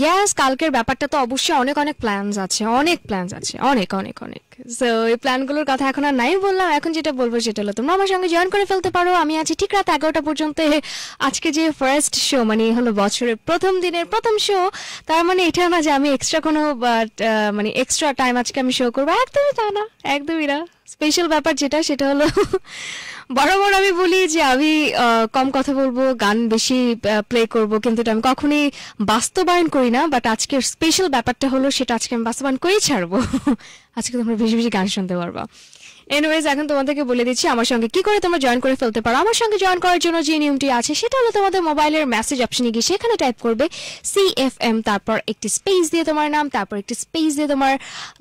ইয়াস কালকের ব্যাপারটা তো অবশ্যই অনেক অনেক প্ল্যানস আছে অনেক প্ল্যানস আছে অনেক অনেক অনেক সো এই প্ল্যানগুলোর কথা এখন আর নাই বললাম এখন যেটা বলবো সেটা হলো তোমরা আমার সঙ্গে জয়েন করে ফেলতে পারো আমি আছি ঠিক রাত এগারোটা পর্যন্ত আজকে যে ফার্স্ট শো মানে হলো বছরের প্রথম দিনের প্রথম শো তার মানে এটা না যে আমি এক্সট্রা কোনো মানে এক্সট্রা টাইম আজকে আমি শো করবো একদমই তা না একদমই না স্পেশাল ব্যাপার যেটা সেটা হলো বরাবর আমি বলি যে আমি কম কথা বলবো গান বেশি প্লে করব কিন্তু এটা আমি কখনই বাস্তবায়ন করি না বাট আজকের স্পেশাল ব্যাপারটা হলো সেটা আজকে আমি বাস্তবায়ন করেই ছাড়বো আজকে তোমরা বেশি বেশি গান শুনতে পারবা এনওয়েজ এখন তোমাদেরকে বলে দিচ্ছি আমার সঙ্গে কি করে তোমরা জয়েন করে ফেলতে পারো আমার সঙ্গে জয়েন করার জন্য যে নিয়মটি আছে সেটা হলো তোমাদের মোবাইলের মেসেজ অপশনে গিয়ে সেখানে টাইপ করবে সি এফ এম তারপর একটি স্পেস দিয়ে তোমার নাম তারপর একটি স্পেস দিয়ে তোমার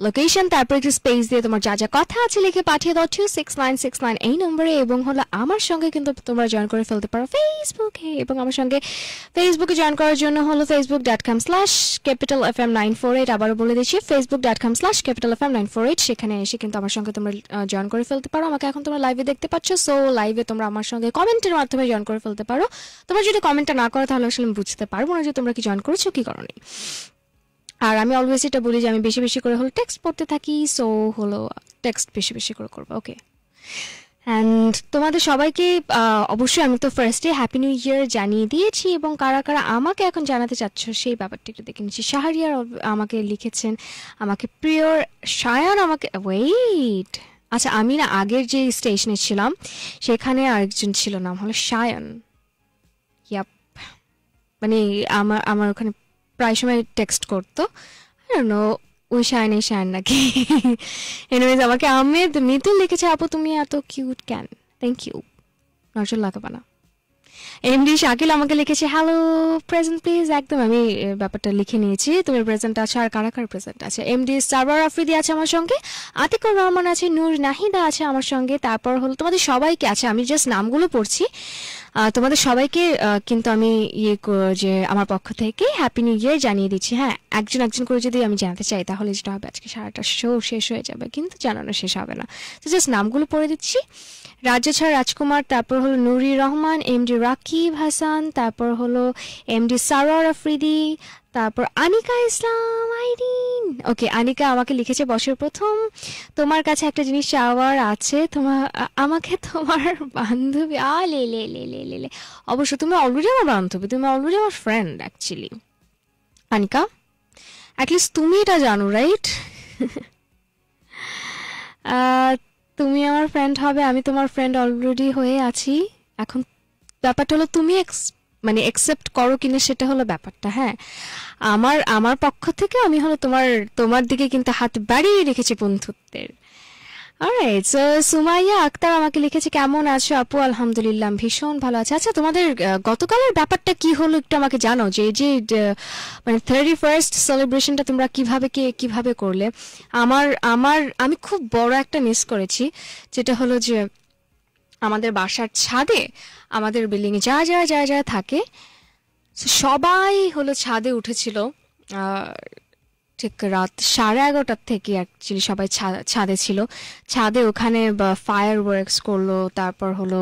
লোকেশন তারপর একটি স্পেস দিয়ে তোমার যা যা কথা আছে লিখে পাঠিয়ে দাও two six nine six nine এই নম্বরে এবং হলো আমার সঙ্গে কিন্তু তোমরা জয়েন করে ফেলতে পারো ফেসবুকে এবং আমার সঙ্গে ফেসবুকে জয়েন করার জন্য হলো Facebook dot com slash capital F M nine four eight আবারও বলে দিচ্ছি Facebook dot com slash capital F M nine four eight সেখানে এসে কিন্তু আমার সঙ্গে তোমরা জয়েন করে ফেলতে পারো আমাকে এখন তোমরা লাইভে দেখতে পাচ্ছ সো লাইভে তোমরা আমার সঙ্গে কমেন্টের মাধ্যমে জয়েন করে ফেলতে পারো তোমরা যদি কমেন্টটা না করো তাহলে আসলে আমি বুঝতে পারবো না যে তোমরা কি জয়েন করেছো কি করো আর আমি অলওয়েজ এটা বলি যে আমি বেশি বেশি করে হলো টেক্সট পড়তে থাকি সো হলো টেক্সট বেশি বেশি করে করবো ওকে অ্যান্ড তোমাদের সবাইকে অবশ্যই আমি তো ফার্স্টে হ্যাপি নিউ ইয়ার জানিয়ে দিয়েছি এবং কারা কারা আমাকে এখন জানাতে চাচ্ছ সেই ব্যাপারটা একটু দেখে নিচ্ছি শাহরিয়ার আমাকে লিখেছেন আমাকে প্রিয়র সায়ান আমাকে ওয়েট আচ্ছা আমি না আগের যে স্টেশনে ছিলাম সেখানে আরেকজন ছিল নাম হলো সায়ন ইয়াপ মানে আমার আমার ওখানে প্রায় সময় টেক্সট করতো ওই সায়নে শায়ন নাকি এনিওয়েজ আমাকে আমেদ মিতুল লিখেছে আপু তুমি এত কিউট ক্যান থ্যাংক ইউ নজর লাগাবানা এমডি শাকিল আমাকে লিখেছে হ্যালো প্রেজেন্ট প্লিজ একদম আমি ব্যাপারটা লিখে নিয়েছি তোমার প্রেজেন্ট আছে আর কারা কার প্রেজেন্ট আছে এমডি সারবার আফ্রিদি আছে আমার সঙ্গে আতিকুর রহমান আছে নূর নাহিদা আছে আমার সঙ্গে তারপর হলো তোমাদের সবাইকে আছে আমি জাস্ট নামগুলো পড়ছি তোমাদের সবাইকে কিন্তু আমি ইয়ে যে আমার পক্ষ থেকে হ্যাপি নিউ ইয়ার জানিয়ে দিচ্ছি হ্যাঁ একজন একজন করে যদি আমি জানাতে চাই তাহলে যেটা হবে আজকে সারাটা শো শেষ হয়ে যাবে কিন্তু জানানো শেষ হবে না তো জাস্ট নামগুলো পড়ে দিচ্ছি রাজ্য রাজকুমার তারপর হলো নুরি রহমান এম ডি রাকিব হাসান তারপর হলো এম ডি সারোয়ার আফ্রিদি তারপর আনিকা ইসলাম আইরিন ওকে আনিকা আমাকে লিখেছে বছর প্রথম তোমার কাছে একটা জিনিস চাওয়ার আছে তোমার আমাকে তোমার বান্ধবী আ লে লে লে লে লে লে অবশ্য তুমি অলরেডি আমার বান্ধবী তুমি অলরেডি আমার ফ্রেন্ড অ্যাকচুয়ালি আনিকা অ্যাটলিস্ট তুমি এটা জানো রাইট তুমি আমার ফ্রেন্ড হবে আমি তোমার ফ্রেন্ড অলরেডি হয়ে আছি এখন ব্যাপারটা হলো তুমি মানে অ্যাকসেপ্ট করো কিনে সেটা হলো ব্যাপারটা হ্যাঁ আমার আমার পক্ষ থেকে আমি হলো তোমার তোমার দিকে কিন্তু হাত বাড়িয়ে রেখেছি বন্ধুত্বের অলরাইট সো সুমাইয়া আক্তার আমাকে লিখেছে কেমন আছো আপু আলহামদুলিল্লাহ ভীষণ ভালো আছে আচ্ছা তোমাদের গতকালের ব্যাপারটা কি হলো একটু আমাকে জানো যে যে মানে থার্টি ফার্স্ট সেলিব্রেশনটা তোমরা কিভাবে কে কিভাবে করলে আমার আমার আমি খুব বড় একটা মিস করেছি যেটা হলো যে আমাদের বাসার ছাদে আমাদের বিল্ডিংয়ে যা যা যা যা থাকে সবাই হলো ছাদে উঠেছিল ঠিক রাত সাড়ে এগারোটার থেকে অ্যাকচুয়ালি সবাই ছাদে ছিল ছাদে ওখানে ফায়ার ওয়ার্কস করলো তারপর হলো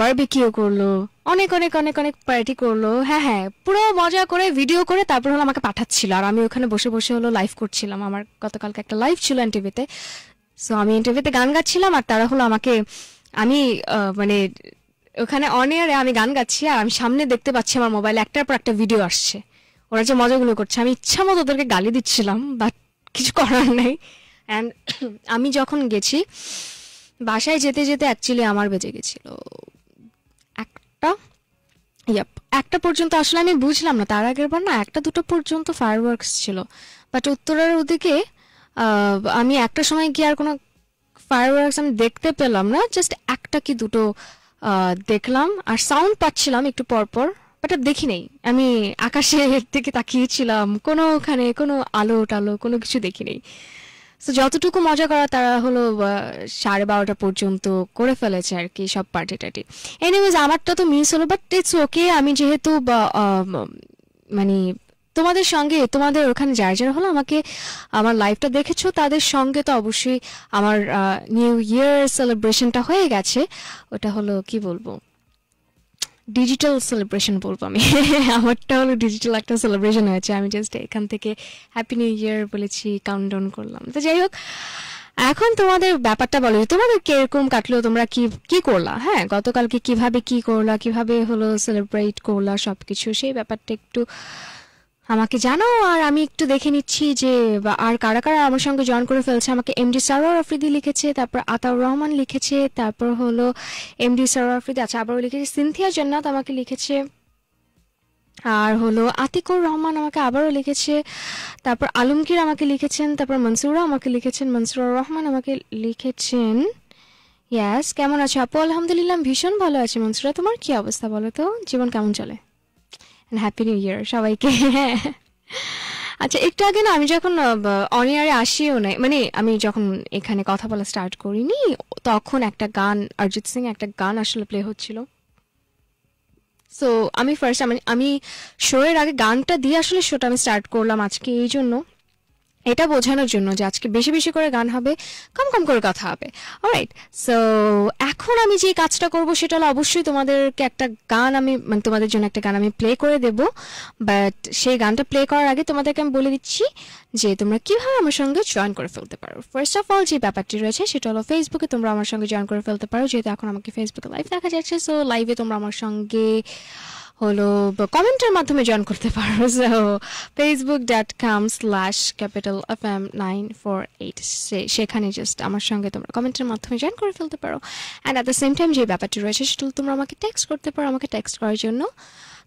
বারবিকিও করলো অনেক অনেক অনেক অনেক পার্টি করলো হ্যাঁ হ্যাঁ পুরো মজা করে ভিডিও করে তারপর হলো আমাকে পাঠাচ্ছিল আর আমি ওখানে বসে বসে হলো লাইভ করছিলাম আমার গতকালকে একটা লাইভ ছিল এনটিভিতে সো আমি এনটিভিতে গান গাচ্ছিলাম আর তারা হলো আমাকে আমি মানে ওখানে অন এয়ারে আমি গান গাচ্ছি আর আমি সামনে দেখতে পাচ্ছি আমার মোবাইলে একটার পর একটা ভিডিও আসছে ওরা যে মজাগুলো করছে আমি ইচ্ছা মতো ওদেরকে গালি দিচ্ছিলাম বাট কিছু করার নেই অ্যান্ড আমি যখন গেছি বাসায় যেতে যেতে অ্যাকচুয়ালি আমার বেজে গেছিলো একটা ইয়াপ একটা পর্যন্ত আসলে আমি বুঝলাম না তার আগের বার না একটা দুটো পর্যন্ত ফায়ার ওয়ার্কস ছিল বাট উত্তরের ওদিকে আমি একটা সময় গিয়ে আর কোনো ফায়ার ওয়ার্কস আমি দেখতে পেলাম না জাস্ট একটা কি দুটো দেখলাম আর সাউন্ড পাচ্ছিলাম একটু পরপর হঠাৎ দেখি নাই আমি আকাশের থেকে তাকিয়েছিলাম কোনো ওখানে কোনো আলো টালো কোনো কিছু দেখি নাই তো যতটুকু মজা করা তারা হলো সাড়ে বারোটা পর্যন্ত করে ফেলেছে আর কি সব পার্টি টার্টি এনিওয়েজ আমারটা তো মিস হলো বাট ইটস ওকে আমি যেহেতু মানে তোমাদের সঙ্গে তোমাদের ওখানে যার যার হলো আমাকে আমার লাইফটা দেখেছো তাদের সঙ্গে তো অবশ্যই আমার নিউ ইয়ার সেলিব্রেশনটা হয়ে গেছে ওটা হলো কি বলবো ডিজিটাল সেলিব্রেশন বলবো আমি আমারটা হলো ডিজিটাল একটা সেলিব্রেশন হয়েছে আমি জাস্ট এখান থেকে হ্যাপি নিউ ইয়ার বলেছি কাউন্ট ডাউন করলাম তো যাই হোক এখন তোমাদের ব্যাপারটা বলো তোমাদের কিরকম কাটলো তোমরা কি কি করলা হ্যাঁ গতকালকে কিভাবে কি করলা কিভাবে হলো সেলিব্রেট করলা সবকিছু সেই ব্যাপারটা একটু আমাকে জানাও আর আমি একটু দেখে নিচ্ছি যে আর কারা কারা আমার সঙ্গে জয়েন করে ফেলছে আমাকে এমডি সারোয়ার আফ্রিদি লিখেছে তারপর আতাউর রহমান লিখেছে তারপর হলো এমডি সারোয়ার আফ্রিদি আচ্ছা আবারও লিখেছে সিনথিয়া জন্নাত আমাকে লিখেছে আর হলো আতিকুর রহমান আমাকে আবারও লিখেছে তারপর আলমগীর আমাকে লিখেছেন তারপর মনসুরা আমাকে লিখেছেন মনসুরা রহমান আমাকে লিখেছেন ইয়াস কেমন আছো আপু আলহামদুলিল্লাহ ভীষণ ভালো আছে মনসুরা তোমার কি অবস্থা বলো তো জীবন কেমন চলে হ্যাপি নিউ ইয়ার সবাইকে হ্যাঁ আচ্ছা একটু আগে না আমি যখন অন ইয়ারে আসিও নাই মানে আমি যখন এখানে কথা বলা স্টার্ট করিনি তখন একটা গান অরিজিৎ সিং একটা গান আসলে প্লে হচ্ছিল সো আমি ফার্স্ট আমি আমি শোয়ের আগে গানটা দিয়ে আসলে শোটা আমি স্টার্ট করলাম আজকে এই জন্য এটা বোঝানোর জন্য যে আজকে বেশি বেশি করে গান হবে কম কম করে কথা হবে রাইট সো এখন আমি যে কাজটা করব সেটা হলো অবশ্যই তোমাদেরকে একটা গান আমি মানে তোমাদের জন্য একটা গান আমি প্লে করে দেব বাট সেই গানটা প্লে করার আগে তোমাদেরকে আমি বলে দিচ্ছি যে তোমরা কিভাবে আমার সঙ্গে জয়েন করে ফেলতে পারো ফার্স্ট অফ অল যে ব্যাপারটি রয়েছে সেটা হলো ফেসবুকে তোমরা আমার সঙ্গে জয়েন করে ফেলতে পারো যেহেতু এখন আমাকে ফেসবুকে লাইভ দেখা যাচ্ছে সো লাইভে তোমরা আমার সঙ্গে হলো কমেন্টের মাধ্যমে জয়েন করতে পারো so Facebook dot com slash capital F M nine four eight সেখানে জাস্ট আমার সঙ্গে তোমরা কমেন্টের মাধ্যমে জয়েন করে ফেলতে পারো and at the same time যে ব্যাপারটি রয়েছে সেটা তোমরা আমাকে টেক্সট করতে পারো আমাকে টেক্সট করার জন্য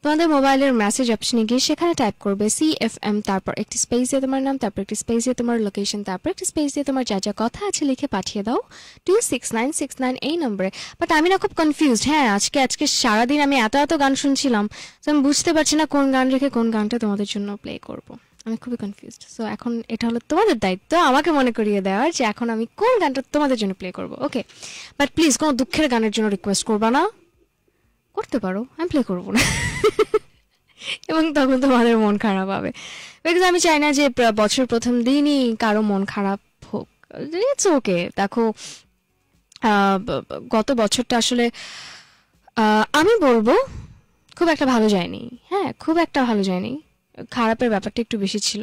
তোমাদের মোবাইলের মেসেজ অপশনে গিয়ে সেখানে টাইপ করবে সি এফ এম তারপর একটি স্পেস দিয়ে তোমার নাম তারপর একটি স্পেস দিয়ে তোমার লোকেশন তারপর একটি স্পেস দিয়ে তোমার যা যা কথা আছে লিখে পাঠিয়ে দাও two six nine six nine এই নম্বরে বাট আমি না খুব কনফিউজড হ্যাঁ আজকে আজকে সারাদিন আমি এত এত গান শুনছিলাম তো আমি বুঝতে পারছি না কোন গান রেখে কোন গানটা তোমাদের জন্য প্লে করবো আমি খুবই কনফিউজড সো এখন এটা হলো তোমাদের দায়িত্ব আমাকে মনে করিয়ে দেওয়ার যে এখন আমি কোন গানটা তোমাদের জন্য প্লে করব ওকে বাট প্লিজ কোনো দুঃখের গানের জন্য রিকোয়েস্ট করবা না করতে পারো আমি প্লে করবো না এবং তখন তোমাদের মন খারাপ হবে বিকজ আমি চাই না যে বছর প্রথম দিনই কারো মন খারাপ হোক ইটস ওকে দেখো গত বছরটা আসলে আমি বলবো খুব একটা ভালো যায়নি হ্যাঁ খুব একটা ভালো যায়নি খারাপের ব্যাপারটা একটু বেশি ছিল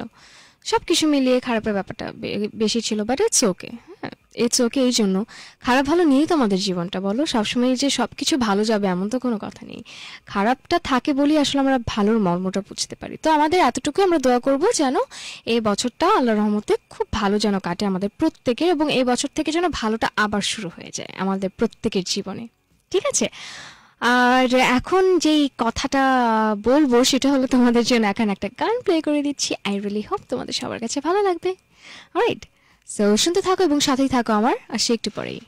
সব কিছু মিলিয়ে খারাপের ব্যাপারটা বেশি ছিল but it's okay it's okay এই জন্য খারাপ ভালো নিয়েই তো আমাদের জীবনটা বলো সবসময় যে সব কিছু ভালো যাবে এমন তো কোনো কথা নেই খারাপটা থাকে বলি আসলে আমরা ভালোর মর্মটা বুঝতে পারি তো আমাদের এতটুকু আমরা দোয়া করব যেন এই বছরটা আল্লাহ রহমতে খুব ভালো যেন কাটে আমাদের প্রত্যেকের এবং এই বছর থেকে যেন ভালোটা আবার শুরু হয়ে যায় আমাদের প্রত্যেকের জীবনে ঠিক আছে আর এখন যেই কথাটা বলবো সেটা হলো তোমাদের জন্য এখন একটা গান প্লে করে দিচ্ছি আই রিয়েলি হোপ তোমাদের সবার কাছে ভালো লাগবে রাইট সো শুনতে থাকো এবং সাথেই থাকো আমার আসি একটু পরেই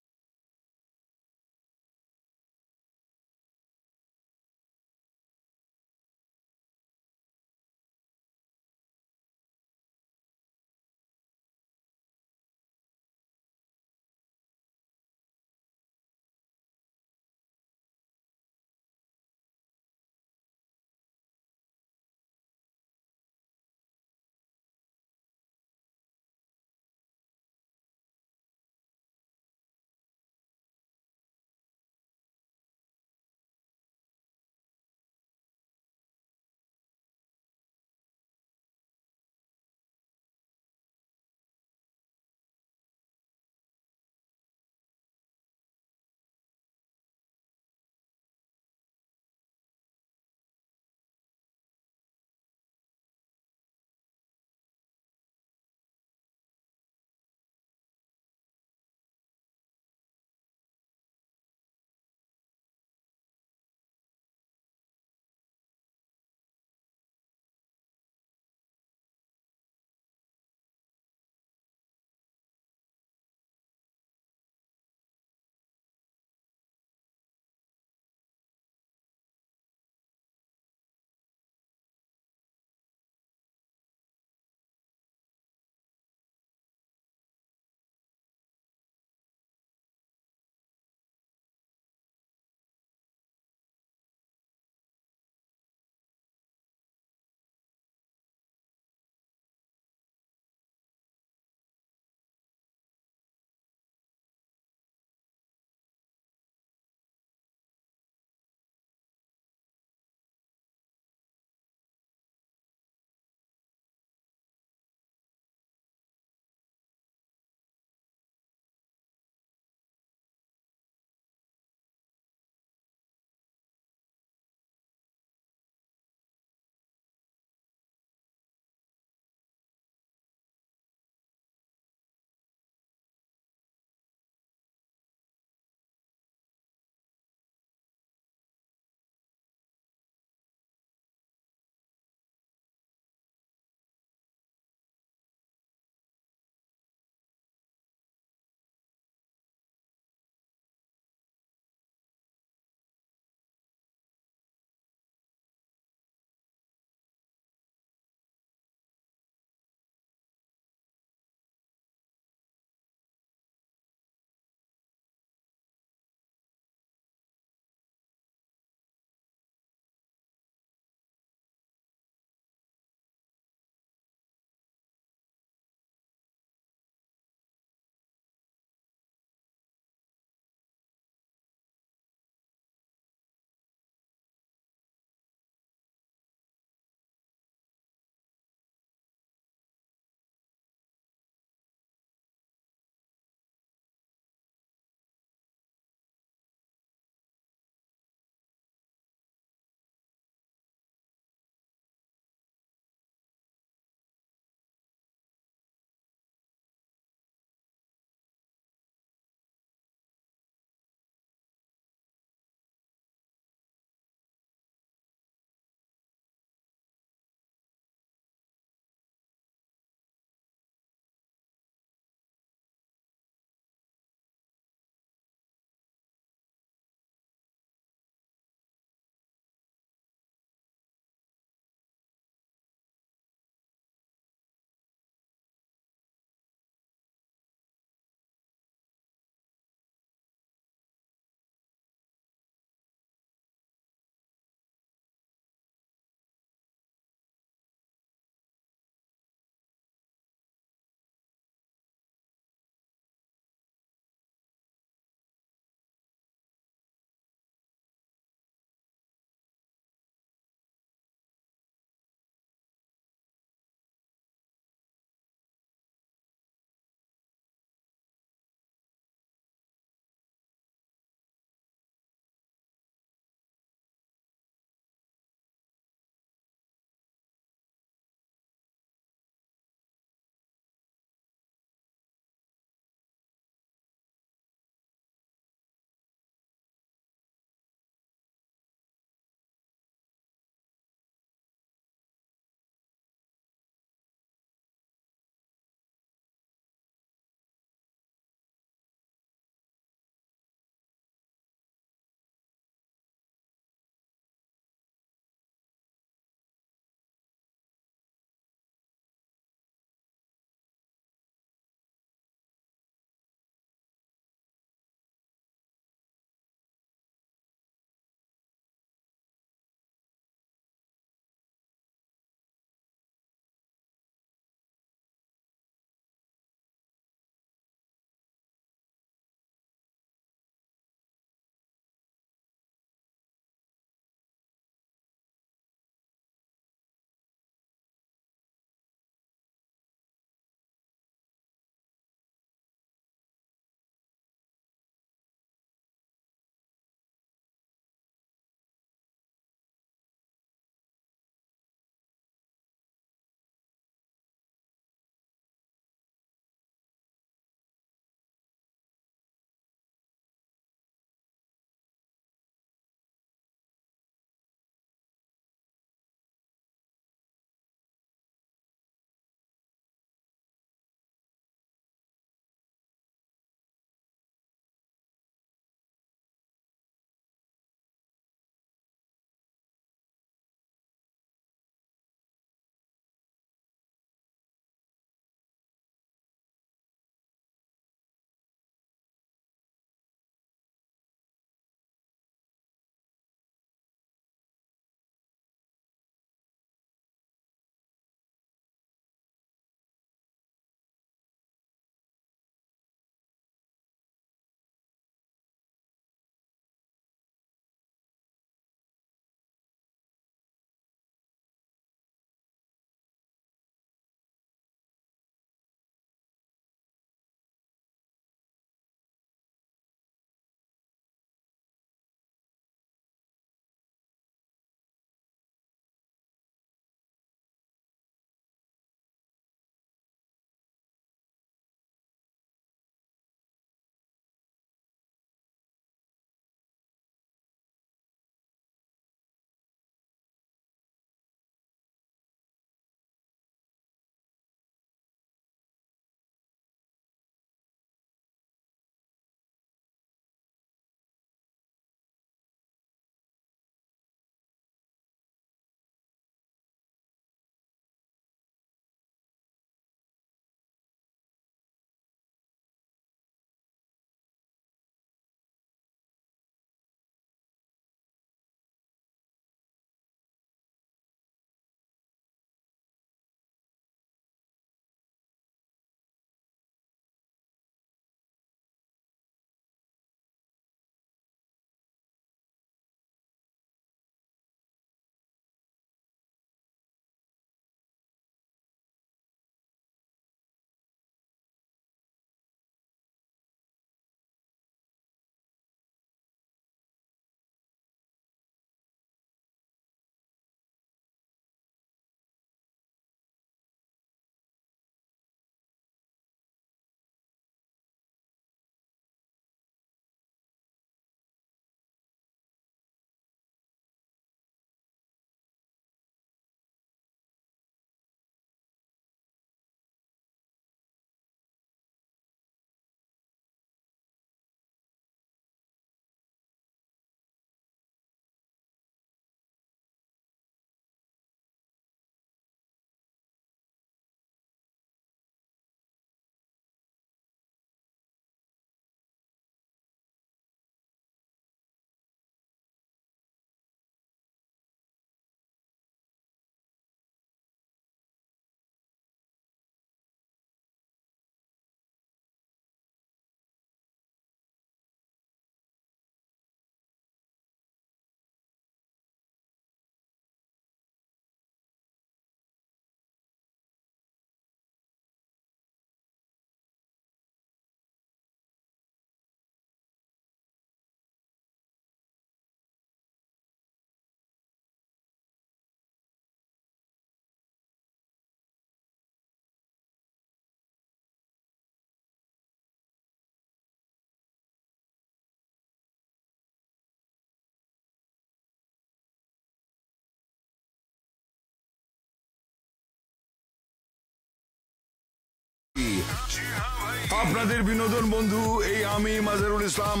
আপনাদের বিনোদন বন্ধু এই আমি মাজারুল ইসলাম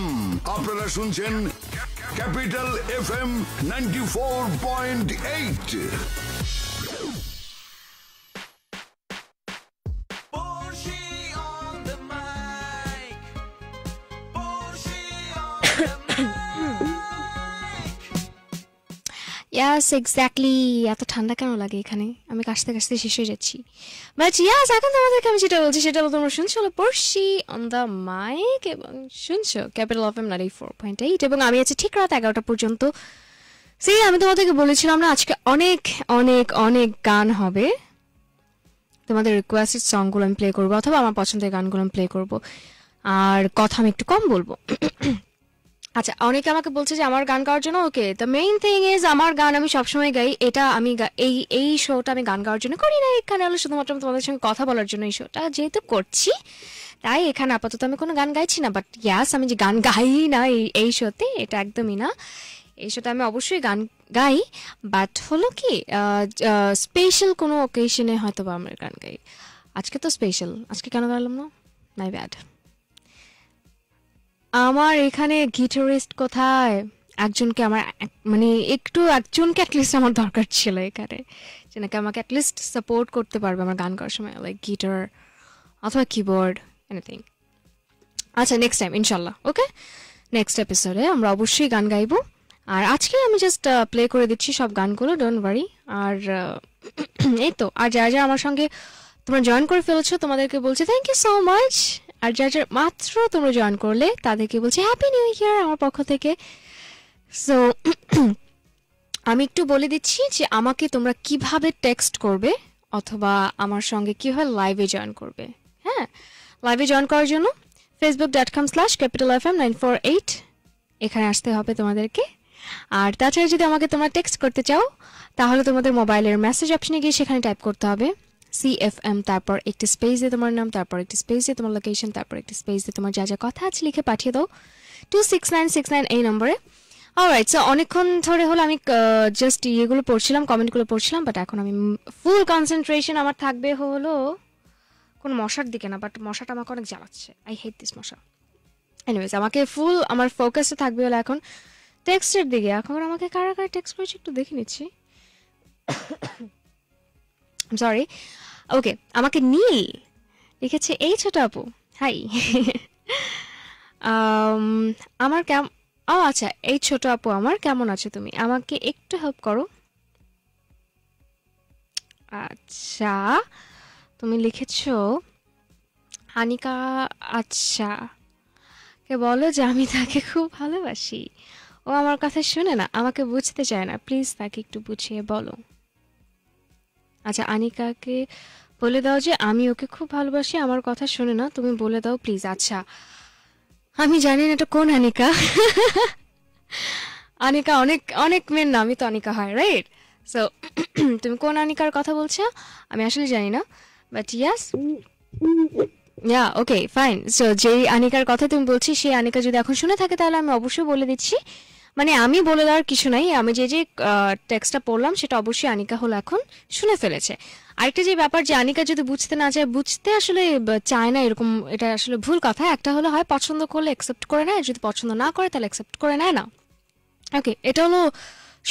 আপনারা শুনছেন capital F M ninety four point eight yes exactly এত ঠান্ডা কেন লাগে এখানে আমি কাশতে কাশতে শেষ হয়ে যাচ্ছি বাট ইয়াস এখন তোমাদেরকে আমি যেটা বলছি সেটা তোমরা শুনছো হলো পড়ছি অন দ্য মাইক এবং শুনছো capital F M ninety four point eight এবং আমি আছি ঠিক রাত এগারোটা পর্যন্ত সেই আমি তোমাদেরকে বলেছিলাম না আজকে অনেক অনেক অনেক গান হবে তোমাদের রিকোয়েস্টেড সংগুলো আমি প্লে করবো অথবা আমার পছন্দের গানগুলো আমি প্লে করবো আর কথা আমি একটু কম বলবো আচ্ছা অনেকে আমাকে বলছে যে আমার গান গাওয়ার জন্য okay the main thing is আমার গান আমি সবসময় গাই এটা আমি এই এই শোটা আমি গান গাওয়ার জন্য করি না এখানে হলো শুধুমাত্র তোমাদের সঙ্গে কথা বলার জন্য এই শোটা যেহেতু করছি তাই এখানে আপাতত আমি কোনো গান গাইছি না বাট ইয়াস আমি যে গান গাই না এই এই শোতে এটা একদমই না এই শোতে আমি অবশ্যই গান গাই বাট হলো কি স্পেশাল কোনো অকেশনে হয়তো বা আমরা গান গাই আজকে তো স্পেশাল আজকে কেন গাইলাম না মাই ব্যাড আমার এখানে গিটারিস্ট কোথায় একজনকে আমার মানে একটু একজনকে অ্যাটলিস্ট আমার দরকার ছিল এখানে যে নাকি আমাকে অ্যাটলিস্ট সাপোর্ট করতে পারবে আমার গান করার সময় লাইক গিটার অথবা কিবোর্ড এনিথিং আচ্ছা নেক্সট টাইম ইনশাল্লাহ ওকে নেক্সট এপিসোডে আমরা অবশ্যই গান গাইব আর আজকে আমি জাস্ট প্লে করে দিচ্ছি সব গানগুলো ডোন্ট ওয়ারি আর এই তো আর যা যা আমার সঙ্গে তোমরা জয়েন করে ফেলেছো তোমাদেরকে বলছি থ্যাংক ইউ সো মাচ আর যার যার মাত্র তোমরা জয়েন করলে তাদেরকে বলছি হ্যাপি নিউ ইয়ার আমার পক্ষ থেকে সো আমি একটু বলে দিচ্ছি যে আমাকে তোমরা কিভাবে টেক্সট করবে অথবা আমার সঙ্গে কীভাবে লাইভে জয়েন করবে হ্যাঁ লাইভে জয়েন করার জন্য Facebook dot com slash capital F M nine four eight এখানে আসতে হবে তোমাদেরকে আর তাছাড়া যদি আমাকে তোমরা টেক্সট করতে চাও তাহলে তোমাদের মোবাইলের মেসেজ অপশনে গিয়ে সেখানে টাইপ করতে হবে এম তারপর একটি স্পেস দিয়ে তোমার নাম তারপর একটি স্পেস দিয়ে তোমার লোকেশন তারপর একটি স্পেস দিয়ে তোমার যা যা কথা আছে লিখে পাঠিয়ে দাও two six nine six nine এই নম্বরে অলরাইট সো অনেকক্ষণ ধরে হলো আমি জাস্ট ইয়েগুলো পড়ছিলাম কমেন্টগুলো পড়ছিলাম বাট এখন আমি ফুল কনসেন্ট্রেশন আমার থাকবে হলো কোনো মশার দিকে না বাট মশাটা আমাকে অনেক জ্বালাচ্ছে আই হেট দিস মশা এনিওয়েজ আমাকে ফুল আমার ফোকাসে থাকবে হলো এখন টেক্সটের দিকে এখন আমাকে কারা কারা টেক্সট করেছে একটু দেখে নিচ্ছি সরি ওকে আমাকে নীল লিখেছে এই ছোট আপু হাই um, আমার কেমন ও আচ্ছা এই ছোট আপু আমার কেমন আছো তুমি আমাকে একটু হেল্প করো আচ্ছা তুমি লিখেছো হানিকা আচ্ছা কে বলো যে আমি তাকে খুব ভালোবাসি ও আমার কথা শুনে না আমাকে বুঝতে চায় না প্লিজ তাকে একটু বুঝিয়ে বলো আচ্ছা আনিকাকে বলে দাও যে আমি ওকে খুব ভালোবাসি আমার কথা শোনে না তুমি বলে দাও প্লিজ আচ্ছা আমি জানি না এটা কোন আনিকা আনিকা অনেক অনেক মেয়ের নামই তো অনিকা হয় রাইট সো তুমি কোন আনিকার কথা বলছো আমি আসলে জানি না but yes ya okay fine so যেই আনিকার কথা তুমি বলছি সেই আনিকা যদি এখন শুনে থাকে তাহলে আমি অবশ্যই বলে দিচ্ছি মানে আমি বলে দেওয়ার কিছু নাই আমি যে যে টেক্সটটা পড়লাম সেটা অবশ্যই আনিকা হল এখন শুনে ফেলেছে আরেকটা যে ব্যাপার যে আনিকা যদি বুঝতে না চায় বুঝতে আসলে চায় না এরকম এটা আসলে ভুল কথা একটা হলো হয় পছন্দ করলে অ্যাকসেপ্ট করে নেয় যদি পছন্দ না করে তাহলে অ্যাকসেপ্ট করে নেয় না ওকে এটা হলো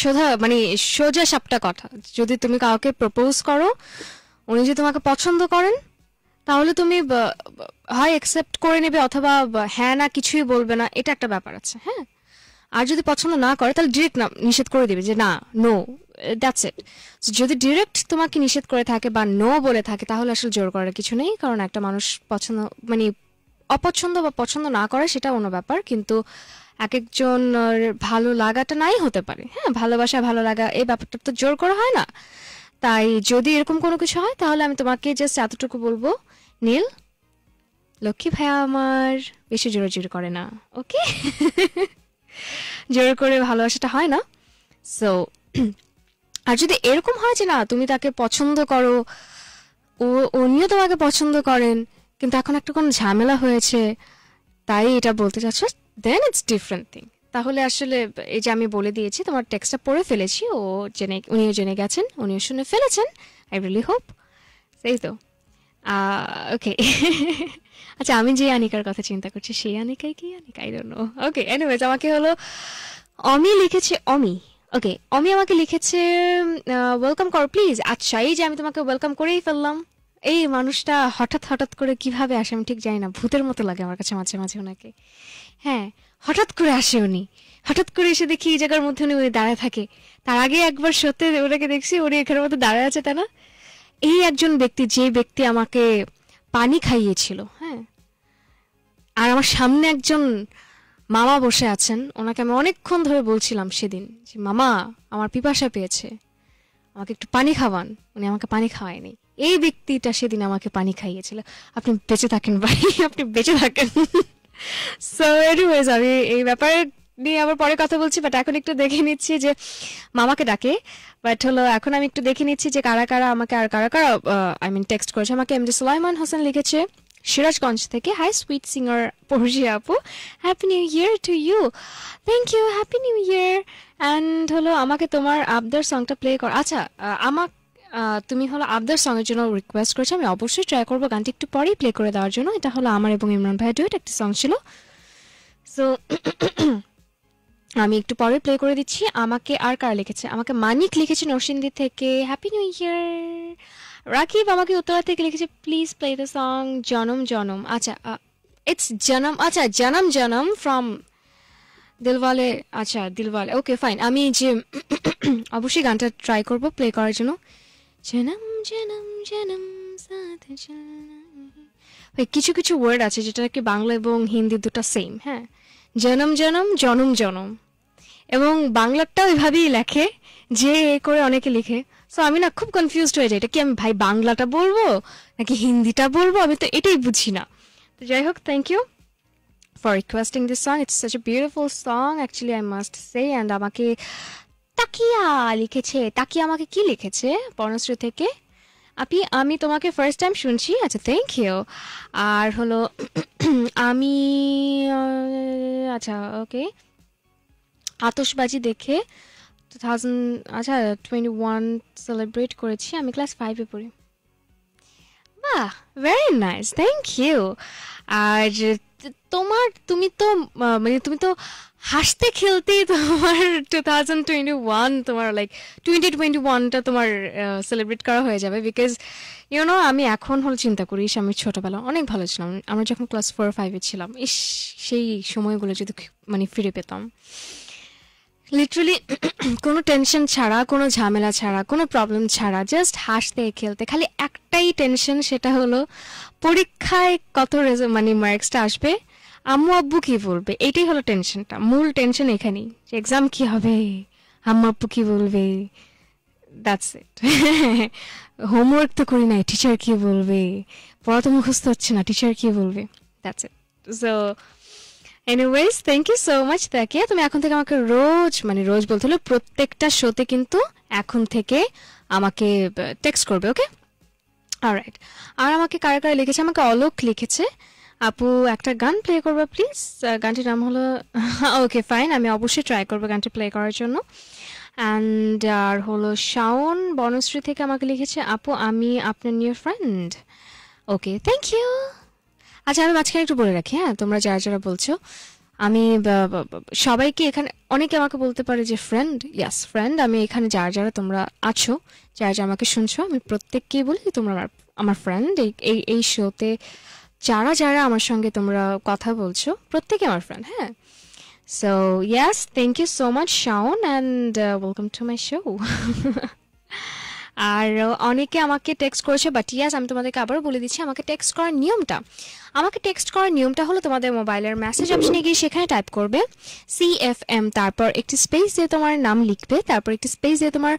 সোজা মানে সোজা সাপটা কথা যদি তুমি কাউকে প্রপোজ করো উনি যদি তোমাকে পছন্দ করেন তাহলে তুমি হয় অ্যাকসেপ্ট করে নেবে অথবা হ্যাঁ না কিছুই বলবে না এটা একটা ব্যাপার আছে হ্যাঁ আর যদি পছন্দ না করে তাহলে ডিরেক্ট না নিষেধ করে দেবে যে না নো দ্যাটস ইট যদি ডিরেক্ট তোমাকে নিষেধ করে থাকে বা নো বলে থাকে তাহলে আসলে জোর করার কিছু নেই কারণ একটা মানুষ পছন্দ মানে অপছন্দ বা পছন্দ না করে সেটা অন্য ব্যাপার কিন্তু এক একজন ভালো লাগাটা নাই হতে পারে হ্যাঁ ভালোবাসা ভালো লাগা এই ব্যাপারটা তো জোর করা হয় না তাই যদি এরকম কোনো কিছু হয় তাহলে আমি তোমাকে জাস্ট এতটুকু বলবো নীল লক্ষ্মী ভাইয়া আমার বেশি জোর করে না ওকে জোর করে ভালোবাসাটা হয় না সো আর যদি এরকম হয় যে না তুমি তাকে পছন্দ করো ও উনিও তোমাকে পছন্দ করেন কিন্তু এখন একটা কোনো ঝামেলা হয়েছে তাই এটা বলতে চাচ্ছ দেন ইটস ডিফারেন্ট থিং তাহলে আসলে এই যে আমি বলে দিয়েছি তোমার টেক্সটটা পড়ে ফেলেছি ও জেনে উনিও জেনে গেছেন উনিও শুনে ফেলেছেন আই রিলি হোপ সেই তো ওকে uh, আচ্ছা আমি যে আনিকার কথা চিন্তা করছি সেই আনিকাই কি Anika I don't know okay anyways আমাকে হলো অমি লিখেছে অমি ওকে অমি আমাকে লিখেছে ওয়েলকাম uh, কর প্লিজ আচ্ছা এই যে আমি তোমাকে ওয়েলকাম করেই ফেললাম এই মানুষটা হঠাৎ হঠাৎ করে কিভাবে আসে আমি ঠিক জানি না ভূতের মতো লাগে আমার কাছে মাঝে মাঝে ওনাকে হ্যাঁ হঠাৎ করে আসে উনি হঠাৎ করে এসে দেখি এই জায়গার মধ্যে উনি দাঁড়ায় থাকে তার আগে একবার সত্যি ওনাকে দেখছি উনি এখানের মতো দাঁড়ায় আছে তাই না এই একজন ব্যক্তি যে ব্যক্তি আমাকে পানি খাইয়েছিল হ্যাঁ আর আমার সামনে একজন মামা বসে আছেন ওনাকে আমি অনেকক্ষণ ধরে বলছিলাম সেদিন যে মামা আমার পিপাসা পেয়েছে আমাকে একটু পানি খাওয়ান উনি আমাকে পানি খাওয়ায়নি এই ব্যক্তিটা সেদিন আমাকে পানি খাইয়েছিল আপনি বেঁচে থাকেন ভাই আপনি বেঁচে থাকেন সো এনিওয়েজ আমি এই ব্যাপারে নিয়ে আবার পরে কথা বলছি বাট এখন একটু দেখে নিচ্ছি যে মামাকে ডাকে বাট হলো এখন আমি একটু দেখে নিচ্ছি যে কারা কারা আমাকে আর কারা কারা আই মিন টেক্সট করেছে আমাকে এম এমডি সুলাইমান হোসেন লিখেছে সিরাজগঞ্জ থেকে হাই সুইট সিঙ্গার পড়ছি আপু happy new year to you thank you happy new year and হলো আমাকে তোমার আবদার সংটা প্লে কর আচ্ছা আমাক তুমি হলো আবদার সঙের জন্য রিকোয়েস্ট করেছো আমি অবশ্যই ট্রাই করবো গানটি একটু পরেই প্লে করে দেওয়ার জন্য এটা হলো আমার এবং ইমরান ভাইয়ের ডুয়েট একটি সং ছিল সো আমি একটু পরে প্লে করে দিচ্ছি আমাকে আর কারা লিখেছে আমাকে মানিক লিখেছে নরসিন্দি থেকে হ্যাপি নিউ ইয়ার রাকিব আমাকে উত্তরা থেকে লিখেছে প্লিজ প্লে দ্য সং জনম জনম আচ্ছা ইটস জনম আচ্ছা জনম জনম ফ্রম দিলওয়ালে আচ্ছা দিলওয়ালে ওকে ফাইন আমি যে অবশ্যই গানটা ট্রাই করব প্লে করার জন্য জনম জনম জনম সাথে কিছু কিছু ওয়ার্ড আছে যেটা কি বাংলা এবং হিন্দি দুটা সেম হ্যাঁ জনম জনম জনম জনম এবং বাংলাটা ওইভাবেই লেখে যে এ করে অনেকে লিখে সো আমি না খুব কনফিউজড হয়ে যাই এটা কি আমি ভাই বাংলাটা বলবো নাকি হিন্দিটা বলবো আমি তো এটাই বুঝি না তো যাই হোক thank you for requesting this song it's such a beautiful song actually I must say and আমাকে তাকিয়া লিখেছে তাকিয়া আমাকে কি লিখেছে পর্ণশ্রী থেকে আপনি আমি তোমাকে ফার্স্ট টাইম শুনছি আচ্ছা থ্যাংক ইউ আর হলো আমি আচ্ছা ওকে আতসবাজি দেখে টু থাউজেন্ড আচ্ছা টোয়েন্টি ওয়ান সেলিব্রেট করেছি আমি ক্লাস ফাইভে পড়ি বাহ ভেরি নাইস থ্যাংক ইউ আর তোমার তুমি তো মানে তুমি তো হাসতে খেলতে তোমার টু থাউজেন্ড টোয়েন্টি ওয়ান তোমার লাইক টোয়েন্টি টোয়েন্টি ওয়ানটা তোমার সেলিব্রেট করা হয়ে যাবে বিকজ ইউনো আমি এখন হল চিন্তা করি আমি ছোটোবেলা অনেক ভালো ছিলাম আমরা যখন ক্লাস ফোর ফাইভে ছিলাম ইস সেই সময়গুলো যদি মানে ফিরে পেতাম লিটারালি কোনো টেনশন ছাড়া কোনো ঝামেলা ছাড়া কোনো প্রবলেম ছাড়া জাস্ট হাসতে খেলতে খালি একটাই টেনশন সেটা হলো পরীক্ষায় কত মানে মার্কসটা আসবে আম্মু আব্বু কি বলবে এটাই হলো টেনশনটা মূল টেনশন এখানেই যে এক্সাম কি হবে আম্মু আব্বু কি বলবে দ্যাটস ইট হোমওয়ার্ক তো করি নাই টিচার কি বলবে পড়া তো মুখস্থ হচ্ছে না টিচার কি বলবে that's it so anyways thank you so much তাকে তুমি এখন থেকে আমাকে রোজ মানে রোজ বলতে হলো প্রত্যেকটা শোতে কিন্তু এখন থেকে আমাকে টেক্সট করবে ওকে অলরাইট আর আমাকে কারা কারা লিখেছে আমাকে অলোক লিখেছে আপু একটা গান প্লে করবো প্লিজ গানটির নাম হলো ওকে ফাইন আমি অবশ্যই ট্রাই করবো গানটি প্লে করার জন্য অ্যান্ড আর হলো শাওন বনশ্রী থেকে আমাকে লিখেছে আপু আমি আপনার new friend okay thank you আচ্ছা আমি মাঝখানে একটু বলে রাখি হ্যাঁ তোমরা যারা যারা বলছো আমি সবাইকে এখানে অনেকে আমাকে বলতে পারে যে ফ্রেন্ড ইয়াস ফ্রেন্ড আমি এখানে যারা যারা তোমরা আছো যারা যারা আমাকে শুনছো আমি প্রত্যেককেই বলি তোমরা আমার আমার ফ্রেন্ড এই এই শোতে যারা যারা আমার সঙ্গে তোমরা কথা বলছো প্রত্যেকে আমার ফ্রেন্ড হ্যাঁ so yes thank you so much Shaon and welcome to my show আর অনেকে আমাকে টেক্সট করেছে বাট ইয়াস আমি তোমাদেরকে আবারও বলে দিচ্ছি আমাকে টেক্সট করার নিয়মটা আমাকে টেক্সট করার নিয়মটা হলো তোমাদের মোবাইলের মেসেজ অপশনে গিয়ে সেখানে টাইপ করবে সি এফ এম তারপর একটি স্পেস দিয়ে তোমার নাম লিখবে তারপর একটি স্পেস দিয়ে তোমার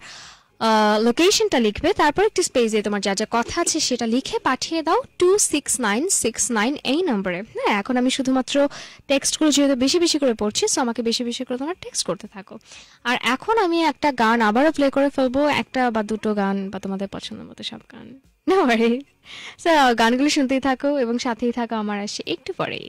লোকেশনটা লিখবে তারপর একটি স্পেস দিয়ে তোমার যা যা কথা আছে সেটা লিখে পাঠিয়ে দাও two six nine six nine এই নম্বরে হ্যাঁ এখন আমি শুধুমাত্র টেক্সটগুলো যেহেতু বেশি বেশি করে পড়ছি সো আমাকে বেশি বেশি করে তোমার টেক্সট করতে থাকো আর এখন আমি একটা গান আবারও প্লে করে ফেলবো একটা বা দুটো গান বা তোমাদের পছন্দ মতো সব গান না গানগুলো শুনতেই থাকো এবং সাথেই থাকো আমার আসে একটু পরেই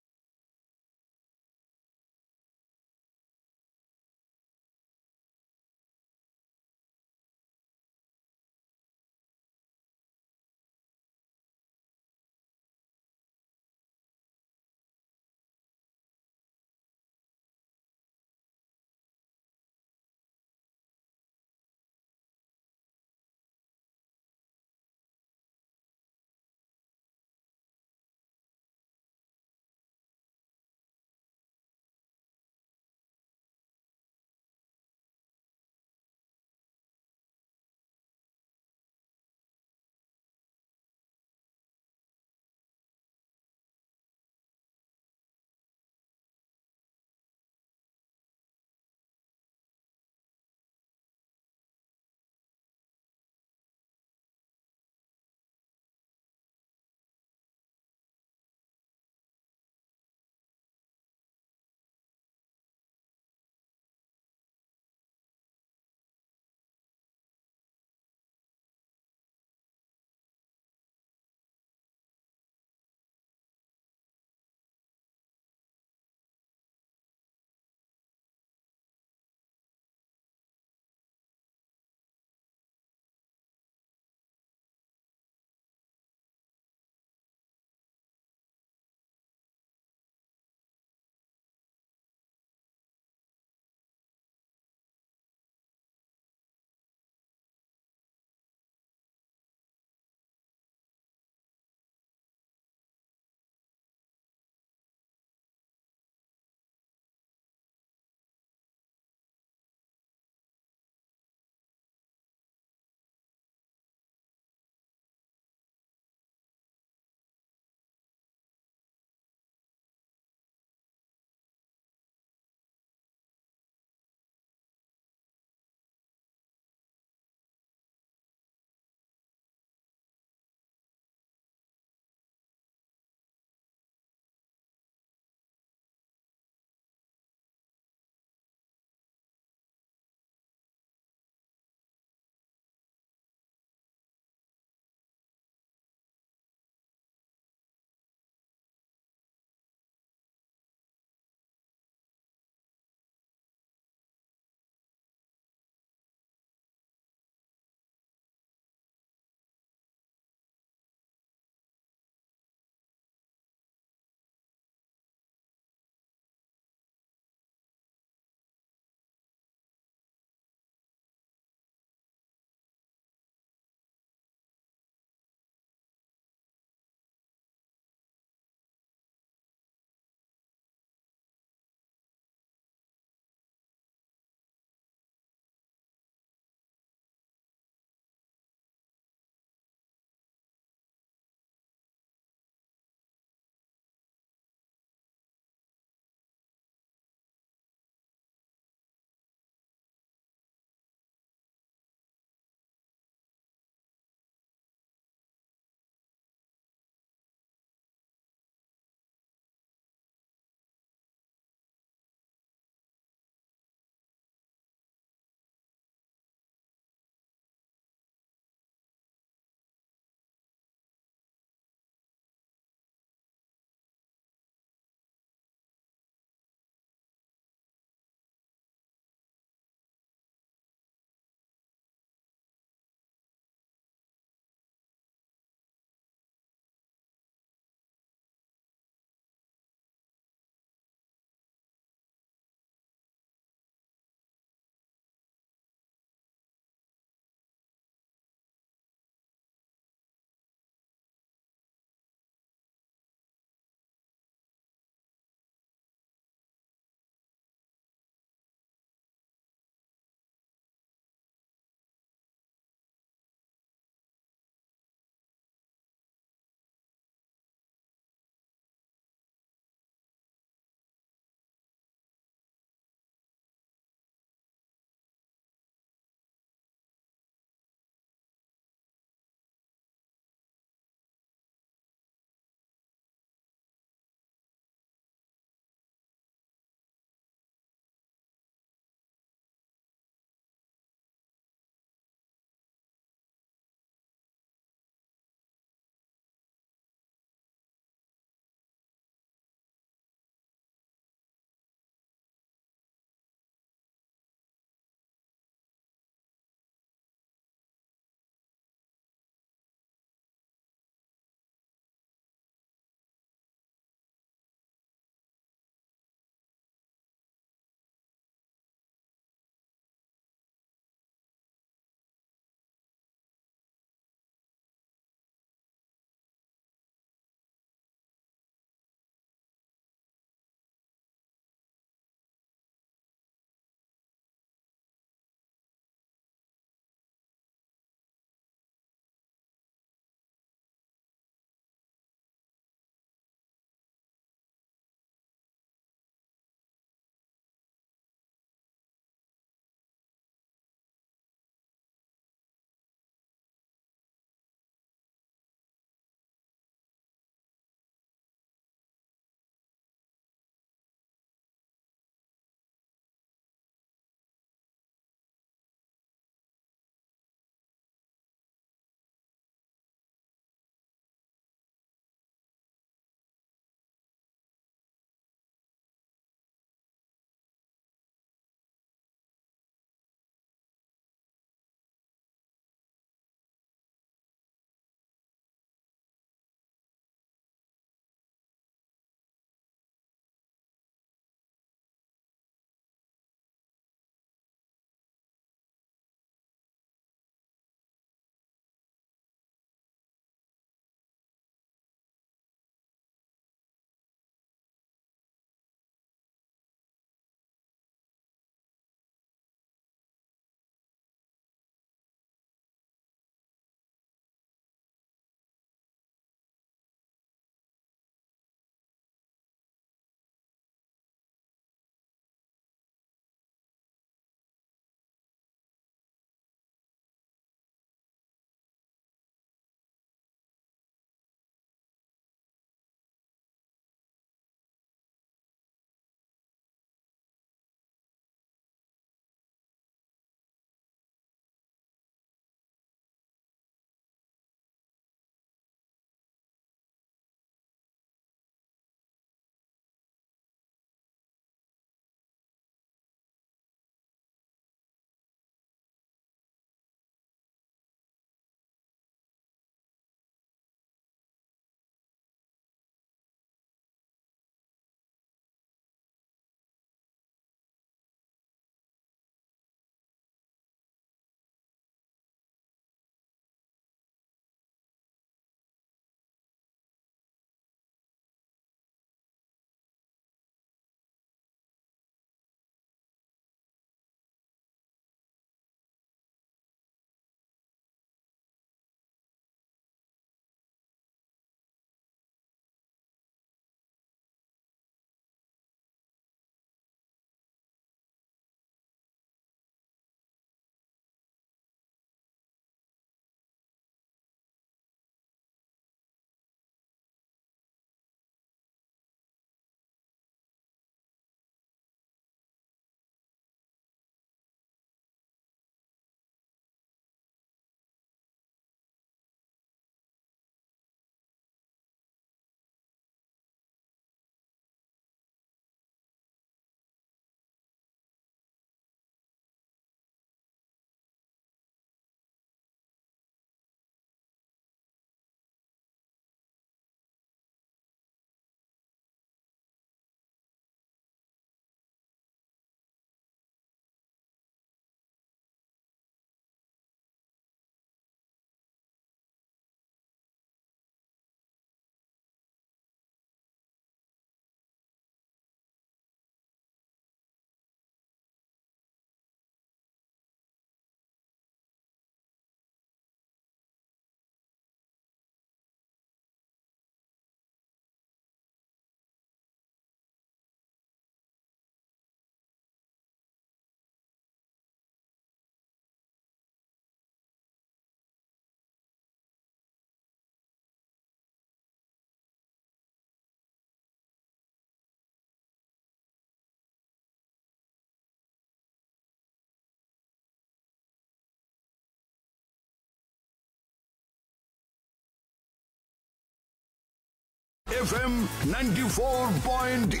FM 94.8.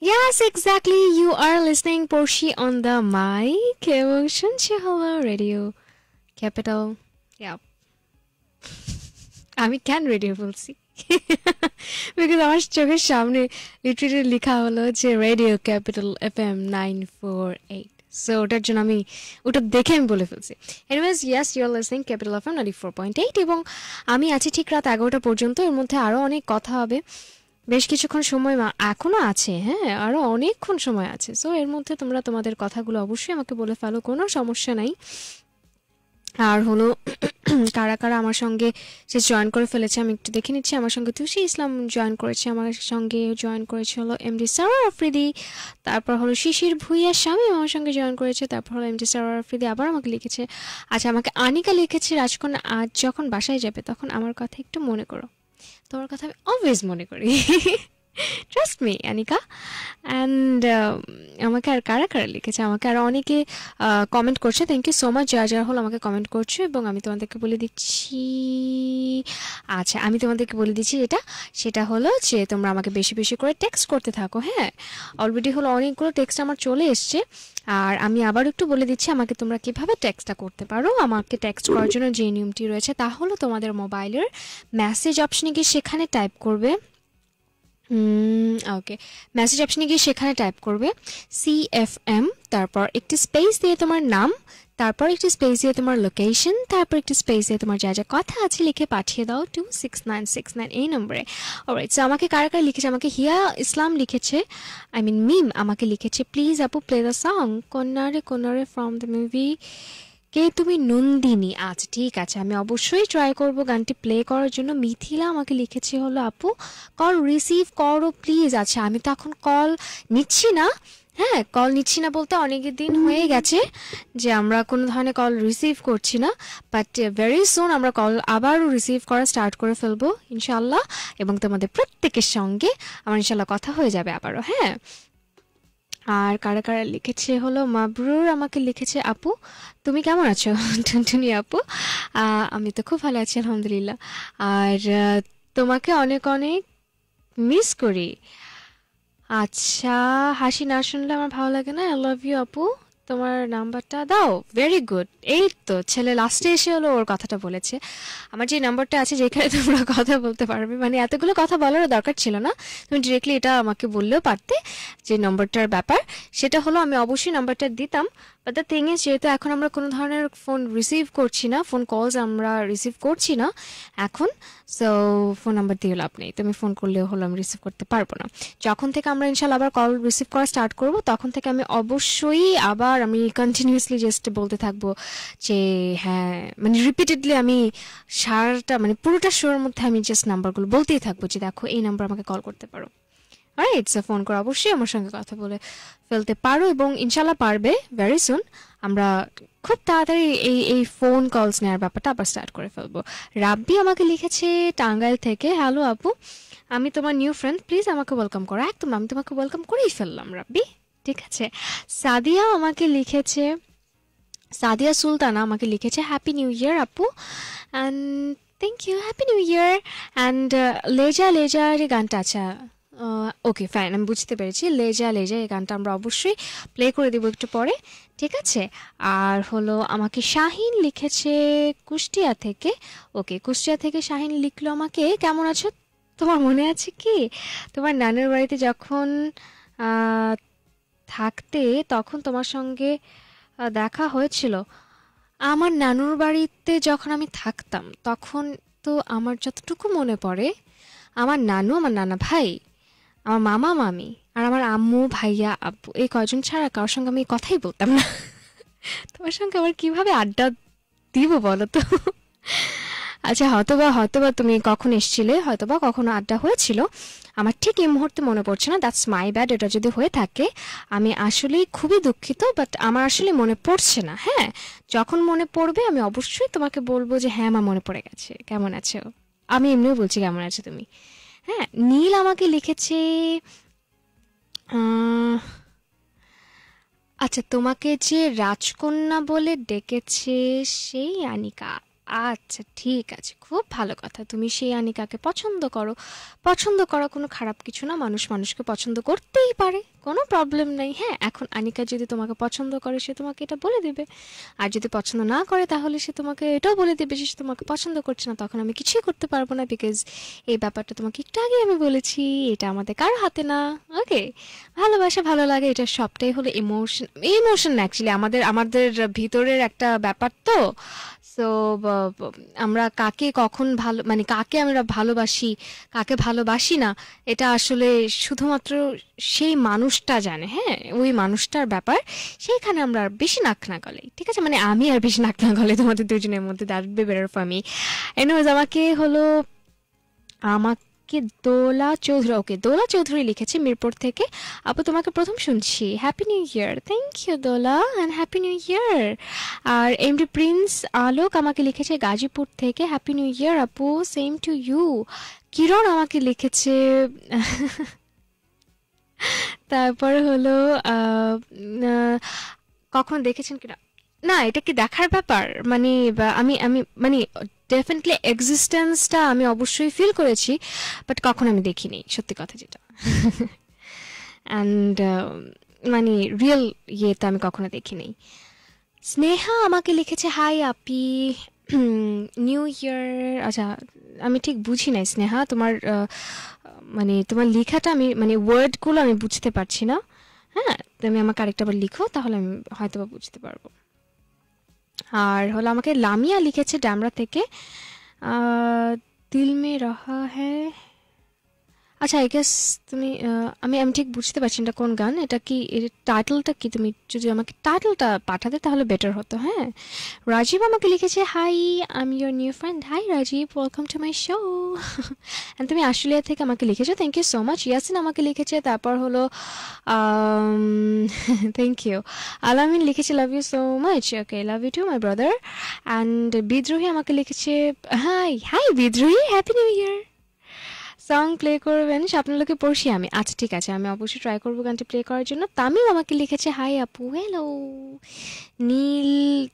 Yes, exactly. You are listening Porsche on the mic এবং শুনছি হলো radio capital can Radio will see. Because আমার চোখের সামনে লিটারেলি লেখা হলো যে radio capital F M nine four eight so ওটার জন্য আমি ওটা দেখে আমি বলে ফেলছি anyways yes your listening capital F ninety four point eight এবং আমি আছি ঠিক রাত এগারোটা পর্যন্ত এর মধ্যে আরও অনেক কথা হবে বেশ কিছুক্ষণ সময় এখনও আছে হ্যাঁ আরও অনেকক্ষণ সময় আছে সো এর মধ্যে তোমরা তোমাদের কথাগুলো অবশ্যই আমাকে বলে ফেলো কোনো সমস্যা নাই আর হলো কারা কারা আমার সঙ্গে সে জয়েন করে ফেলেছে আমি একটু দেখে নিচ্ছি আমার সঙ্গে তুষি ইসলাম জয়েন করেছে আমার সঙ্গে জয়েন করেছে হলো ডি সারোয়ার আফ্রিদি তারপর হলো শিশির ভুইয়া স্বামী আমার সঙ্গে জয়েন করেছে তারপর হলো ডি সারোয়ার আফ্রিদি আবার আমাকে লিখেছে আচ্ছা আমাকে আনিকা লিখেছে রাজকন্যা আজ যখন বাসায় যাবে তখন আমার কথা একটু মনে করো তোমার কথা আমি অলওয়েজ মনে করি ট্রাস্ট মি অ্যানিকা অ্যান্ড আমাকে আর কারা কারা লিখেছে আমাকে আর অনেকে কমেন্ট uh, করছে থ্যাংক ইউ সো মাচ যা যা হল আমাকে কমেন্ট করছে এবং আমি তোমাদেরকে বলে দিচ্ছি আচ্ছা আমি তোমাদেরকে বলে দিচ্ছি যেটা সেটা হলো যে তোমরা আমাকে বেশি বেশি করে টেক্সট করতে থাকো হ্যাঁ অলরেডি হলো অনেকগুলো টেক্সট আমার চলে এসছে আর আমি আবার একটু বলে দিচ্ছি আমাকে তোমরা কিভাবে টেক্সটটা করতে পারো আমাকে টেক্সট করার জন্য যে নিয়মটি রয়েছে তা হলো তোমাদের মোবাইলের মেসেজ অপশনে গিয়ে সেখানে টাইপ করবে ওকে মেসেজ অপশনে গিয়ে সেখানে টাইপ করবে সি এফ এম তারপর একটি স্পেস দিয়ে তোমার নাম তারপর একটি স্পেস দিয়ে তোমার লোকেশন তারপর একটি স্পেস দিয়ে তোমার যা যা কথা আছে লিখে পাঠিয়ে দাও two six nine six nine এই নম্বরে অলরাইট সো আমাকে কারা কারা লিখেছে আমাকে হিয়া ইসলাম লিখেছে আই মিন মিম আমাকে লিখেছে প্লিজ আপু play the song Konnare Konnare from the movie E Tumi Nandini আজ আচ্ছা, ঠিক আছে আমি অবশ্যই ট্রাই করব গানটি প্লে করার জন্য মিথিলা আমাকে লিখেছে হলো আপু কল রিসিভ করো প্লিজ আচ্ছা আমি তো এখন কল নিচ্ছি না হ্যাঁ কল নিচ্ছি না বলতে অনেক দিন হয়ে গেছে যে আমরা কোনো ধরনের কল রিসিভ করছি না বাট ভেরি সুন আমরা কল আবারও রিসিভ করা স্টার্ট করে ফেলবো ইনশাল্লাহ এবং তোমাদের প্রত্যেকের সঙ্গে আমার ইনশাল্লাহ কথা হয়ে যাবে আবারও হ্যাঁ আর কারা কারা লিখেছে হলো মাবরুর আমাকে লিখেছে আপু তুমি কেমন আছো টুনটুনি আপু আমি তো খুব ভালো আছি আলহামদুলিল্লাহ আর তোমাকে অনেক অনেক মিস করি আচ্ছা হাসি না শুনলে আমার ভালো লাগে না আই লাভ ইউ আপু তোমার নাম্বারটা দাও ভেরি গুড এই তো ছেলে লাস্টে এসে হলো ওর কথাটা বলেছে আমার যে নাম্বারটা আছে যেখানে তোমরা কথা বলতে পারবে মানে এতগুলো কথা বলার দরকার ছিল না তুমি ডিরেক্টলি এটা আমাকে বললেও পারতে যে নম্বরটার ব্যাপার সেটা হলো আমি অবশ্যই নাম্বারটা দিতাম বাট দ্য থিং ইজ যেহেতু এখন আমরা কোনো ধরনের ফোন রিসিভ করছি না ফোন কলস আমরা রিসিভ করছি না এখন সো ফোন নাম্বার দিয়ে লাভ নেই তুমি ফোন করলেও হলো আমি রিসিভ করতে পারবো না যখন থেকে আমরা ইনশাল্লাহ আবার কল রিসিভ করা স্টার্ট করব তখন থেকে আমি অবশ্যই আবার আমি কন্টিনিউসলি জাস্ট বলতে থাকবো যে হ্যাঁ মানে রিপিটেডলি আমি সারাটা মানে পুরোটা শোর মধ্যে আমি জাস্ট নাম্বারগুলো বলতেই থাকবো যে দেখো এই নাম্বার আমাকে কল করতে পারো রাইট সে ফোন করে অবশ্যই আমার সঙ্গে কথা বলে ফেলতে পারো এবং ইনশাল্লাহ পারবে ভেরি সুন আমরা খুব তাড়াতাড়ি এই এই ফোন কলস নেওয়ার ব্যাপারটা আবার স্টার্ট করে ফেলবো রাব্বি আমাকে লিখেছে টাঙ্গাইল থেকে হ্যালো আপু আমি তোমার নিউ ফ্রেন্ড প্লিজ আমাকে ওয়েলকাম করো একদম আমি তোমাকে ওয়েলকাম করেই ফেললাম রাব্বি ঠিক আছে সাদিয়া আমাকে লিখেছে সাদিয়া সুলতানা আমাকে লিখেছে হ্যাপি নিউ ইয়ার আপু and thank you happy new year and লেজা লেজার গানটা আচ্ছা ওকে ফাইন আমি বুঝতে পেরেছি লেজা লেজা এই গানটা আমরা অবশ্যই প্লে করে দেবো একটু পরে ঠিক আছে আর হলো আমাকে শাহিন লিখেছে কুষ্টিয়া থেকে ওকে কুষ্টিয়া থেকে শাহিন লিখলো আমাকে কেমন আছো তোমার মনে আছে কি তোমার নানুর বাড়িতে যখন থাকতে তখন তোমার সঙ্গে দেখা হয়েছিল আমার নানুর বাড়িতে যখন আমি থাকতাম তখন তো আমার যতটুকু মনে পড়ে আমার নানু আমার নানা ভাই আমার মামা মামি আর আমার আম্মু ভাইয়া আব্বু এই কয়জন ছাড়া কারোর সঙ্গে আমি কথাই বলতাম না তোমার সঙ্গে আবার কিভাবে আড্ডা দিব বলো তো আচ্ছা হয়তোবা হয়তোবা তুমি কখন এসছিলে হয়তোবা কখনো আড্ডা হয়েছিল আমার ঠিক এই মুহূর্তে মনে পড়ছে না দ্যাটস মাই ব্যাড এটা যদি হয়ে থাকে আমি আসলেই খুবই দুঃখিত বাট আমার আসলে মনে পড়ছে না হ্যাঁ যখন মনে পড়বে আমি অবশ্যই তোমাকে বলবো যে হ্যাঁ আমার মনে পড়ে গেছে কেমন আছো আমি এমনিও বলছি কেমন আছো তুমি হ্যাঁ নীল আমাকে লিখেছে আচ্ছা তোমাকে যে রাজকন্যা বলে ডেকেছে সেই আনিকা আচ্ছা ঠিক আছে খুব ভালো কথা তুমি সেই আনিকাকে পছন্দ করো পছন্দ করা কোনো খারাপ কিছু না মানুষ মানুষকে পছন্দ করতেই পারে কোনো প্রবলেম নেই হ্যাঁ এখন আনিকা যদি তোমাকে পছন্দ করে সে তোমাকে এটা বলে দেবে আর যদি পছন্দ না করে তাহলে সে তোমাকে এটাও বলে দেবে সে তোমাকে পছন্দ করছে না তখন আমি কিছুই করতে পারবো না বিকজ এই ব্যাপারটা তোমাকে একটু আগে আমি বলেছি এটা আমাদের কারো হাতে না ওকে ভালোবাসা ভালো লাগে এটা সবটাই হলো ইমোশন ইমোশন অ্যাকচুয়ালি আমাদের আমাদের ভিতরের একটা ব্যাপার তো সো আমরা কাকে কখন ভালো মানে কাকে আমরা ভালোবাসি কাকে ভালোবাসি না এটা আসলে শুধুমাত্র সেই মানুষটা জানে হ্যাঁ ওই মানুষটার ব্যাপার সেইখানে আমরা আর বেশি নাক না গলে ঠিক আছে মানে আমি আর বেশি নাক না গলে তোমাদের দুজনের মধ্যে দাঁড়বে বেরোর আমি এনওয়েজ আমাকে হলো আমাকে কে দোলা চৌধুরী ওকে দোলা চৌধুরী লিখেছে মিরপুর থেকে আপু তোমাকে প্রথম শুনছি happy new year thank you Dola and happy new year আর এমডি প্রিন্স আলোক আমাকে লিখেছে গাজীপুর থেকে হ্যাপি নিউ ইয়ার আপু সেম টু ইউ কিরণ আমাকে লিখেছে তারপর হলো কখন দেখেছেন কিনা না এটা কি দেখার ব্যাপার মানে আমি আমি মানে ডেফিনেটলি এক্সিস্টেন্সটা আমি অবশ্যই ফিল করেছি বাট কখনো আমি দেখিনি সত্যি কথা যেটা অ্যান্ড মানে রিয়েল ইয়ে তো আমি কখনো দেখিনি স্নেহা আমাকে লিখেছে হাই আপি নিউ ইয়ার আচ্ছা আমি ঠিক বুঝি নাই স্নেহা তোমার মানে তোমার লেখাটা আমি মানে ওয়ার্ডগুলো আমি বুঝতে পারছি না হ্যাঁ তুমি আমাকে আরেকটা বার লিখো তাহলে আমি হয়তো বুঝতে পারবো আর হলো আমাকে লামিয়া লিখেছে ড্যামরা থেকে দিল মে রহা হ্যাঁ আচ্ছা আই গেস তুমি আমি আমি ঠিক বুঝতে পারছি না কোন গান এটা কি এর টাইটেলটা কি তুমি যদি আমাকে টাইটেলটা পাঠাতে তাহলে বেটার হতো হ্যাঁ রাজীব আমাকে লিখেছে হাই আমি your new friend hi Rajib welcome to my show and তুমি আশুলিয়া থেকে আমাকে লিখেছো thank you so much Yasin আমাকে লিখেছে তারপর হলো থ্যাংক ইউ আলামিন লিখেছে love you so much okay love you too my brother and Bidrohi আমাকে লিখেছে hi hi Bidrohi happy new year song play করবেন স্বপ্নলোকে পড়ছি আমি আচ্ছা ঠিক আছে আমি অবশ্যই ট্রাই করবো গানটি প্লে করার জন্য তামিম আমাকে লিখেছে হাই আপু হ্যালো নীল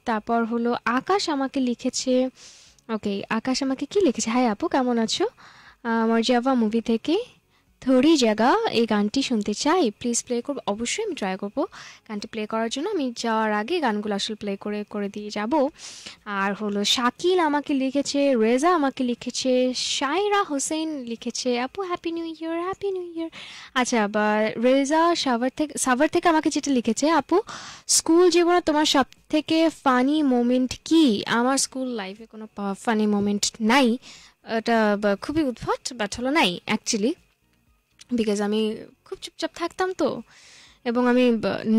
তারপর হলো আকাশ আমাকে লিখেছে ওকে আকাশ আমাকে কি লিখেছে হাই আপু কেমন আছো আমার জাভা মুভি থেকে থোড়ি জায়গা এই গানটি শুনতে চাই প্লিজ প্লে করব অবশ্যই আমি ট্রাই করবো গানটি প্লে করার জন্য আমি যাওয়ার আগে গানগুলো আসলে প্লে করে করে দিয়ে যাব আর হলো শাকিল আমাকে লিখেছে রেজা আমাকে লিখেছে সায়রা হোসেন লিখেছে আপু happy new year happy new year আচ্ছা বা রেজা সাভার থেকে সাভার থেকে আমাকে যেটা লিখেছে আপু স্কুল জীবনে তোমার সব থেকে ফানি মোমেন্ট কি আমার স্কুল লাইফে কোনো ফানি মোমেন্ট নাই এটা খুবই উদ্ভট বাট হলো নাই অ্যাকচুয়ালি বিকজ আমি খুব চুপচাপ থাকতাম তো এবং আমি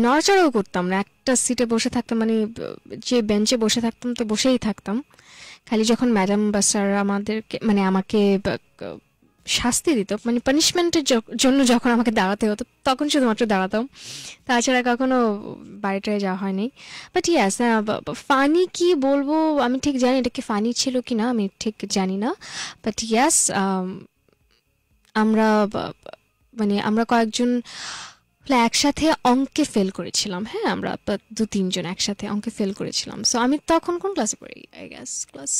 নড়াচড়াও করতাম না একটা সিটে বসে থাকতাম মানে যে বেঞ্চে বসে থাকতাম তো বসেই থাকতাম খালি যখন ম্যাডাম বা স্যার আমাদেরকে মানে আমাকে শাস্তি দিত মানে পানিশমেন্টের জন্য যখন আমাকে দাঁড়াতে হতো তখন শুধুমাত্র দাঁড়াতাম তাছাড়া কখনো বাড়িটায় যাওয়া হয়নি বাট ইয়াস ফানি কি বলবো আমি ঠিক জানি এটা কি ফানি ছিল কি না আমি ঠিক জানি না বাট ইয়াস আমরা মানে আমরা কয়েকজন একসাথে অঙ্কে ফেল করেছিলাম হ্যাঁ আমরা দু তিনজন একসাথে অঙ্কে ফেল করেছিলাম সো আমি তখন কোন ক্লাসে পড়ি আই গেস ক্লাস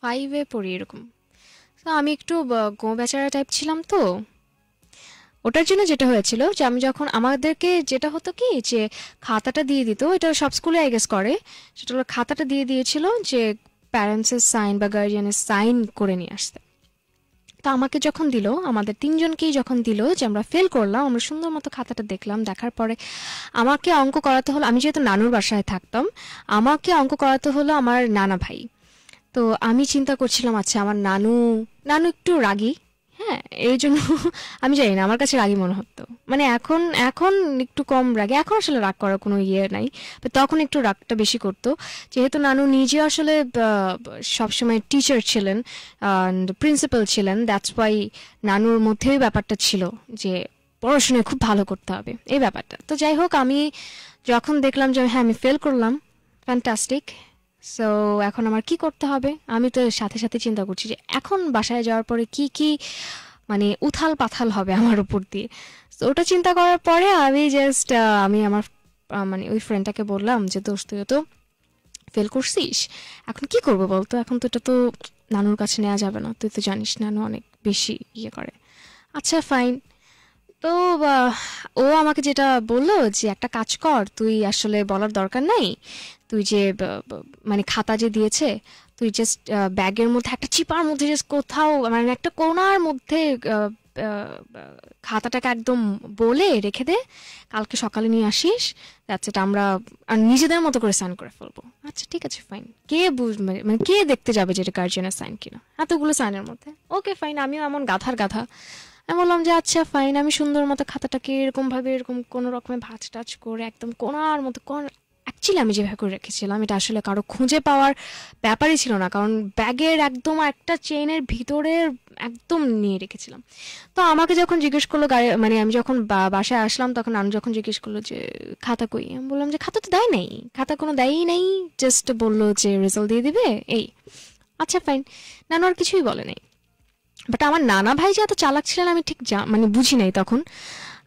ফাইভে পড়ি এরকম তো আমি একটু গো বেচারা টাইপ ছিলাম তো ওটার জন্য যেটা হয়েছিল যে আমি যখন আমাদেরকে যেটা হতো কি যে খাতাটা দিয়ে দিত এটা সব স্কুলে আই গেস করে সেটা হলো খাতাটা দিয়ে দিয়েছিল যে প্যারেন্টসের সাইন বা গার্জিয়ানের সাইন করে নিয়ে আসতে তো আমাকে যখন দিল আমাদের তিনজনকেই যখন দিল যে আমরা ফেল করলাম আমরা সুন্দর মতো খাতাটা দেখলাম দেখার পরে আমাকে অঙ্ক করাতে হলো আমি যেহেতু নানুর বাসায় থাকতাম আমাকে অঙ্ক করাতে হলো আমার নানা ভাই তো আমি চিন্তা করছিলাম আচ্ছা আমার নানু নানু একটু রাগী হ্যাঁ এই জন্য আমি জানি না আমার কাছে রাগি মনে হতো মানে এখন এখন একটু কম রাগে এখন আসলে রাগ করার কোনো ইয়ে নাই তখন একটু রাগটা বেশি করতো যেহেতু নানু নিজে আসলে সবসময় টিচার ছিলেন প্রিন্সিপাল ছিলেন দ্যাটস ওয়াই নানুর মধ্যেই ব্যাপারটা ছিল যে পড়াশোনায় খুব ভালো করতে হবে এই ব্যাপারটা তো যাই হোক আমি যখন দেখলাম যে হ্যাঁ আমি ফেল করলাম ফ্যান্টাস্টিক সো এখন আমার কি করতে হবে আমি তো সাথে সাথে চিন্তা করছি যে এখন বাসায় যাওয়ার পরে কি কি মানে উথাল পাথাল হবে আমার উপর দিয়ে তো ওটা চিন্তা করার পরে আমি জাস্ট আমি আমার মানে ওই ফ্রেন্ডটাকে বললাম যে দোষ তুইও তো ফেল করছিস এখন কি করবো বলতো এখন তো এটা তো নানুর কাছে নেওয়া যাবে না তুই তো জানিস নানু অনেক বেশি ইয়ে করে আচ্ছা ফাইন তো ও আমাকে যেটা বললো যে একটা কাজ কর তুই আসলে বলার দরকার নাই তুই যে মানে খাতা যে দিয়েছে তুই জাস্ট ব্যাগের মধ্যে একটা চিপার মধ্যে জাস্ট কোথাও মানে একটা কোনার মধ্যে খাতাটাকে একদম বলে রেখে দে কালকে সকালে নিয়ে আসিস দ্যাটস এটা আমরা আর নিজেদের মতো করে সাইন করে ফেলবো আচ্ছা ঠিক আছে ফাইন কে বুঝ মানে, মানে কে দেখতে যাবে যেটা গার্জিয়ানের সাইন কিনা এতগুলো সাইনের মধ্যে ওকে ফাইন আমিও এমন গাধার গাধা আমি বললাম যে আচ্ছা ফাইন আমি সুন্দর মতো খাতাটাকে এরকমভাবে এরকম কোনো রকমের ভাজ টাচ করে একদম কোনার মতো কোন অ্যাকচুয়ালি আমি যেভাবে করে রেখেছিলাম এটা আসলে কারো খুঁজে পাওয়ার ব্যাপারই ছিল না কারণ ব্যাগের একদম একটা চেনের ভিতরে একদম নিয়ে রেখেছিলাম তো আমাকে যখন জিজ্ঞেস করলো গাড়ি মানে আমি যখন বাসায় আসলাম তখন আমি যখন জিজ্ঞেস করলো যে খাতা কই আমি বললাম যে খাতা তো দেয় নাই খাতা কোনো দেয়ই নাই জাস্ট বললো যে রেজাল্ট দিয়ে দিবে এই আচ্ছা ফাইন নানু আর কিছুই বলে নাই বাট আমার নানা ভাই যে এত চালাক ছিলেন আমি ঠিক মানে বুঝি নাই তখন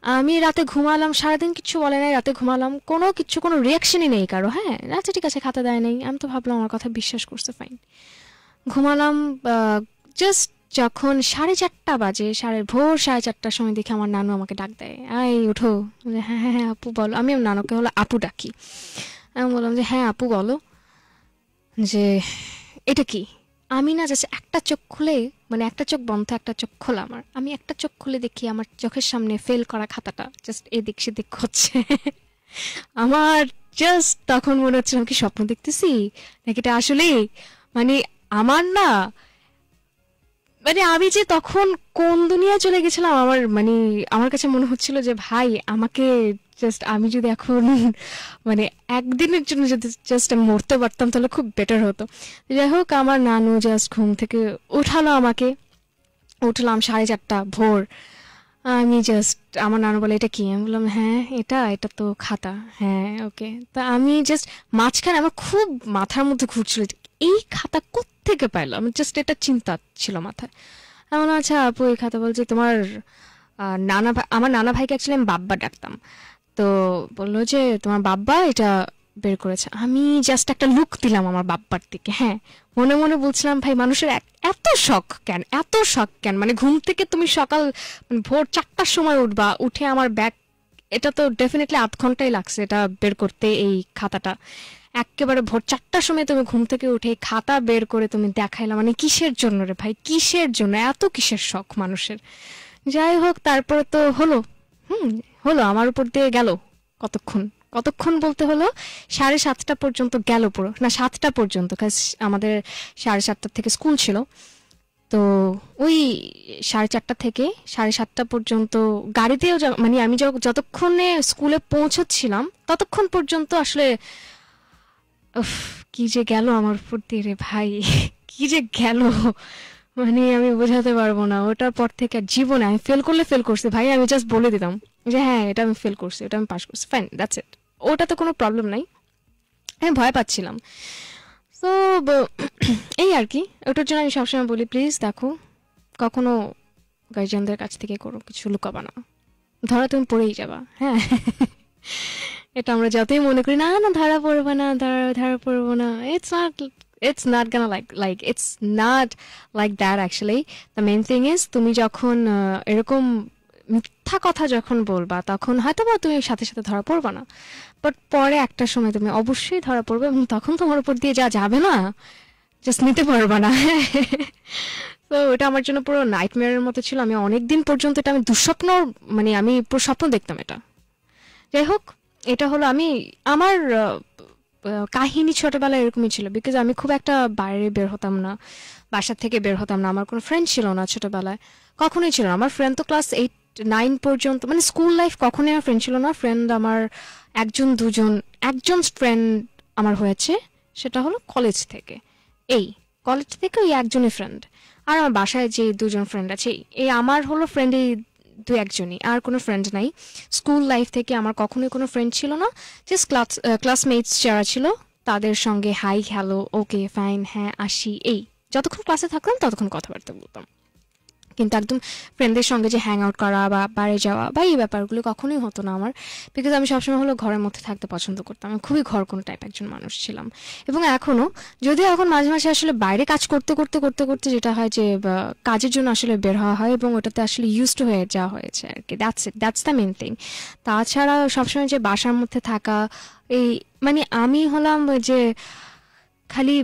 আমি রাতে ঘুমালাম সারাদিন কিছু বলে নাই রাতে ঘুমালাম কোনো কিছু কোনো রিয়াকশনই নেই কারো হ্যাঁ আচ্ছা ঠিক আছে খাতা দেয় নেই আমি তো ভাবলাম আমার কথা বিশ্বাস করছে ফাইন ঘুমালাম জাস্ট যখন সাড়ে চারটা বাজে সাড়ে ভোর সাড়ে চারটার সময় দেখে আমার নানু আমাকে ডাক দেয় আই উঠো হ্যাঁ হ্যাঁ হ্যাঁ আপু বলো আমি আমার নানুকে হলো আপু ডাকি আমি বললাম যে হ্যাঁ আপু বলো যে এটা কি আমি না যাচ্ছে একটা চোখ খুলে মানে একটা চোখ বন্ধ একটা চোখ খোলা আমার আমি একটা চোখ খুলে দেখি আমার চোখের সামনে ফেল করা খাতাটা জাস্ট এদিক সেদিক হচ্ছে আমার জাস্ট তখন মনে হচ্ছে আমি কি স্বপ্ন দেখতেছি নাকি এটা আসলে মানে আমার না মানে আমি যে তখন কোন দুনিয়ায় চলে গেছিলাম আমার মানে আমার কাছে মনে হচ্ছিল যে ভাই আমাকে জাস্ট আমি যদি এখন মানে একদিনের জন্য যদি জাস্ট আমি মরতে পারতাম তাহলে খুব বেটার হতো যাই হোক আমার নানু জাস্ট ঘুম থেকে উঠালো আমাকে উঠলাম সাড়ে চারটা ভোর আমি জাস্ট আমার নানু বলে এটা কি আমি বললাম হ্যাঁ এটা এটা তো খাতা হ্যাঁ ওকে তা আমি জাস্ট মাঝখানে আমার খুব মাথার মধ্যে ঘুরছিল এই খাতা কোত্থেকে পাইলো আমার জাস্ট এটা চিন্তা ছিল মাথায় এমন আচ্ছা আপু এই খাতা বলছে তোমার নানা ভাই আমার নানা ভাইকে অ্যাকচুয়ালি আমি বাব্বা ডাকতাম তো বললো যে তোমার বাব্বা এটা বের করেছে আমি জাস্ট একটা লুক দিলাম আমার বাব্বার দিকে হ্যাঁ মনে মনে বলছিলাম ভাই মানুষের এত শখ কেন এত শখ কেন মানে ঘুম থেকে তুমি সকাল মানে ভোর চারটার সময় উঠবা উঠে আমার ব্যাগ এটা তো ডেফিনেটলি আধ ঘন্টাই লাগছে এটা বের করতে এই খাতাটা একেবারে ভোর চারটার সময় তুমি ঘুম থেকে উঠে খাতা বের করে তুমি দেখাইলাম মানে কিসের জন্য রে ভাই কিসের জন্য এত কিসের শখ মানুষের যাই হোক তারপরে তো হলো হুম হলো আমার উপর দিয়ে গেল কতক্ষণ কতক্ষণ বলতে হলো সাড়ে সাতটা পর্যন্ত গেল পুরো না সাতটা পর্যন্ত আমাদের সাড়ে সাতটা থেকে স্কুল ছিল তো ওই সাড়ে চারটা থেকে সাড়ে সাতটা পর্যন্ত গাড়িতেও মানে আমি যতক্ষণে স্কুলে পৌঁছচ্ছিলাম ততক্ষণ পর্যন্ত আসলে কি যে গেল আমার উপর দিয়ে রে ভাই কি যে গেল মানে আমি বোঝাতে পারবো না ওটার পর থেকে আর জীবনে আমি ফেল করলে ফেল করছি ভাই আমি জাস্ট বলে দিতাম যে হ্যাঁ এটা আমি ফেল করছি এটা আমি পাস করছি ফাইন দ্যাটস ইট ওটা তো কোনো প্রবলেম নাই আমি ভয় পাচ্ছিলাম তো এই আর কি ওটার জন্য আমি সবসময় বলি প্লিজ দেখো কখনো গার্জিয়ানদের কাছ থেকে করো কিছু লুকাবা না ধরা তুমি পড়েই যাবা হ্যাঁ এটা আমরা যতই মনে করি না না ধরা পড়বে না ধরা ধরা পড়বো না ইটস নট ইটস নট গানা like like it's not like that actually the main thing is তুমি যখন এরকম মিথ্যা কথা যখন বলবা তখন হয়তো বা তুমি সাথে সাথে ধরা পড়বে না বাট পরে একটা সময় তুমি অবশ্যই ধরা পড়বে এবং তখন তোমার উপর দিয়ে যা যাবে না জাস্ট নিতে পারবে না তো এটা আমার জন্য পুরো নাইটমেয়ারের মতো ছিল আমি অনেক দিন পর্যন্ত এটা আমি দুঃস্বপ্ন মানে আমি পুরো স্বপ্ন দেখতাম এটা যাই হোক এটা হলো আমি আমার কাহিনী ছোটবেলায় এরকমই ছিল বিকজ আমি খুব একটা বাইরে বের হতাম না বাসার থেকে বের হতাম না আমার কোনো ফ্রেন্ড ছিল না ছোটবেলায় কখনোই ছিল না আমার ফ্রেন্ড তো ক্লাস এইট নাইন পর্যন্ত মানে স্কুল লাইফ কখনোই আমার ফ্রেন্ড ছিল না ফ্রেন্ড আমার একজন দুজন একজন ফ্রেন্ড আমার হয়েছে সেটা হলো কলেজ থেকে এই কলেজ থেকে ওই একজনই ফ্রেন্ড আর আমার বাসায় যে দুজন ফ্রেন্ড আছে এই আমার হলো ফ্রেন্ড এই দু একজনই আর কোনো ফ্রেন্ড নাই স্কুল লাইফ থেকে আমার কখনোই কোনো ফ্রেন্ড ছিল না জাস্ট ক্লাস ক্লাসমেটস যারা ছিল তাদের সঙ্গে হাই হ্যালো ওকে ফাইন হ্যাঁ আসি এই যতক্ষণ ক্লাসে থাকতাম ততক্ষণ কথাবার্তা বলতাম কিন্তু একদম ফ্রেন্ডদের সঙ্গে যে হ্যাং আউট করা বা বাইরে যাওয়া বা এই ব্যাপারগুলো কখনোই হতো না আমার বিকজ আমি সবসময় হলো ঘরের মধ্যে থাকতে পছন্দ করতাম আমি খুবই ঘর কোনো টাইপ একজন মানুষ ছিলাম এবং এখনও যদিও এখন মাঝে মাঝে আসলে বাইরে কাজ করতে করতে করতে করতে যেটা হয় যে কাজের জন্য আসলে বের হওয়া হয় এবং ওটাতে আসলে ইউজড হয়ে যাওয়া হয়েছে আর কি that's it that's the main thing তাছাড়া সবসময় যে বাসার মধ্যে থাকা এই মানে আমি হলাম যে খালি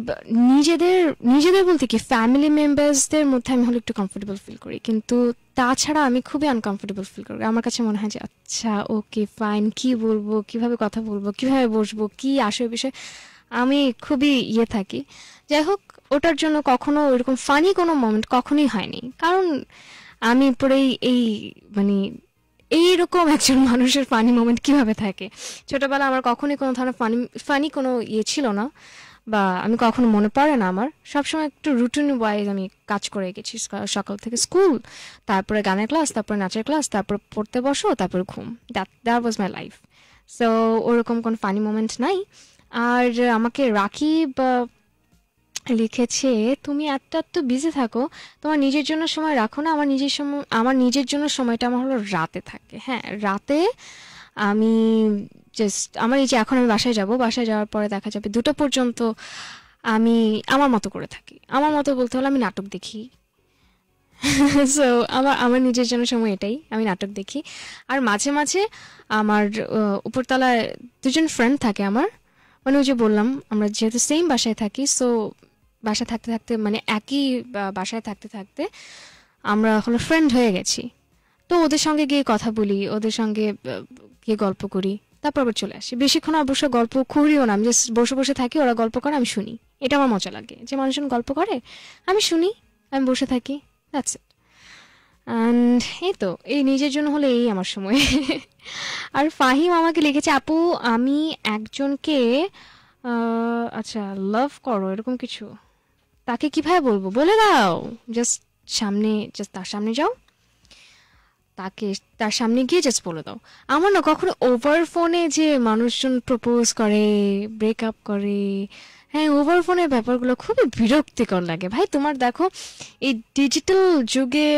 নিজেদের নিজেদের বলতে কি ফ্যামিলি মেম্বার্সদের মধ্যে আমি হলে একটু কমফোর্টেবল ফিল করি কিন্তু তাছাড়া আমি খুবই আনকমফোর্টেবল ফিল করি আমার কাছে মনে হয় যে আচ্ছা ওকে ফাইন কি বলবো কিভাবে কথা বলবো কিভাবে বসবো কি আসবে বিষয়ে আমি খুবই ইয়ে থাকি যাই হোক ওটার জন্য কখনো ওইরকম ফানি কোনো মোমেন্ট কখনোই হয়নি কারণ আমি পরেই এই মানে এইরকম একজন মানুষের ফানি মোমেন্ট কিভাবে থাকে ছোটবেলা আমার কখনোই কোনো ধরনের ফানি ফানি কোনো ইয়ে ছিল না বা আমি কখনো মনে পড়ে না আমার সবসময় একটু রুটিন ওয়াইজ আমি কাজ করে গেছি সকাল থেকে স্কুল তারপরে গানের ক্লাস তারপরে নাচের ক্লাস তারপরে পড়তে বসো তারপরে ঘুম that that was my life so ওরকম কোনো ফানি মোমেন্ট নাই আর আমাকে বা লিখেছে তুমি এত এত বিজি থাকো তোমার নিজের জন্য সময় রাখো না আমার নিজের সময় আমার নিজের জন্য সময়টা আমার হলো রাতে থাকে হ্যাঁ রাতে আমি জাস্ট আমার এই যে এখন আমি বাসায় যাব বাসায় যাওয়ার পরে দেখা যাবে দুটো পর্যন্ত আমি আমার মতো করে থাকি আমার মতো বলতে হলে আমি নাটক দেখি সো আমার আমার নিজের জন্য সময় এটাই আমি নাটক দেখি আর মাঝে মাঝে আমার উপরতলায় দুজন ফ্রেন্ড থাকে আমার মানে ওই যে বললাম আমরা যেহেতু সেম বাসায় থাকি সো বাসায় থাকতে থাকতে মানে একই বাসায় থাকতে থাকতে আমরা হলো ফ্রেন্ড হয়ে গেছি তো ওদের সঙ্গে গিয়ে কথা বলি ওদের সঙ্গে গিয়ে গল্প করি তারপর আবার চলে আসি বেশিক্ষণ অবশ্য গল্প করিও না আমি জাস্ট বসে বসে থাকি ওরা গল্প করে আমি শুনি এটা আমার মজা লাগে যে মানুষজন গল্প করে আমি শুনি আমি বসে থাকি দ্যাটস ইট অ্যান্ড এই তো এই নিজের জন্য হলে এই আমার সময় আর ফাহিম আমাকে লিখেছে আপু আমি একজনকে আচ্ছা লাভ করো এরকম কিছু তাকে কিভাবে বলবো বলে দাও জাস্ট সামনে জাস্ট তার সামনে যাও তাকে তার সামনে গিয়ে জাস্ট বলে দাও আমার না কখনো ওভার ফোনে যে মানুষজন প্রপোজ করে ব্রেকআপ করে হ্যাঁ ওভার ফোনের ব্যাপারগুলো খুবই বিরক্তিকর লাগে ভাই তোমার দেখো এই ডিজিটাল যুগে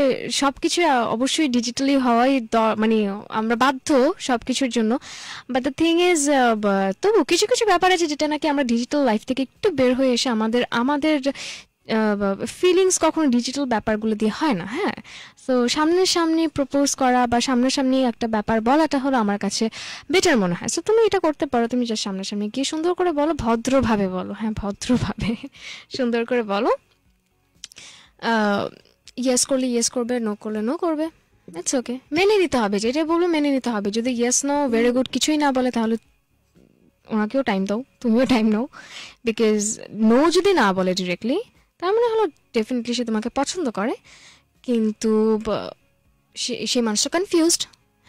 সব কিছু অবশ্যই ডিজিটালি হওয়াই মানে আমরা বাধ্য সব কিছুর জন্য বাট দ্য থিং ইজ তবু কিছু কিছু ব্যাপার আছে যেটা নাকি আমরা ডিজিটাল লাইফ থেকে একটু বের হয়ে এসে আমাদের আমাদের ফিলিংস কখনো ডিজিটাল ব্যাপারগুলো দিয়ে হয় না হ্যাঁ তো সামনের সামনে প্রপোজ করা বা সামনাসামনি একটা ব্যাপার বলাটা হলো আমার কাছে বেটার মনে হয় সো তুমি এটা করতে পারো তুমি যা সামনাসামনি গিয়ে সুন্দর করে বলো ভদ্রভাবে বলো হ্যাঁ ভদ্রভাবে সুন্দর করে বলো ইয়েস করলে ইয়েস করবে নো করলে নো করবে ইটস ওকে মেনে নিতে হবে যেটা বলবে মেনে নিতে হবে যদি ইয়েস নো ভেরি গুড কিছুই না বলে তাহলে ওনাকেও টাইম দাও তুমিও টাইম নাও বিকজ নো যদি না বলে ডিরেক্টলি তার মানে হলো ডেফিনেটলি সে তোমাকে পছন্দ করে কিন্তু সেই মানুষটা কনফিউজড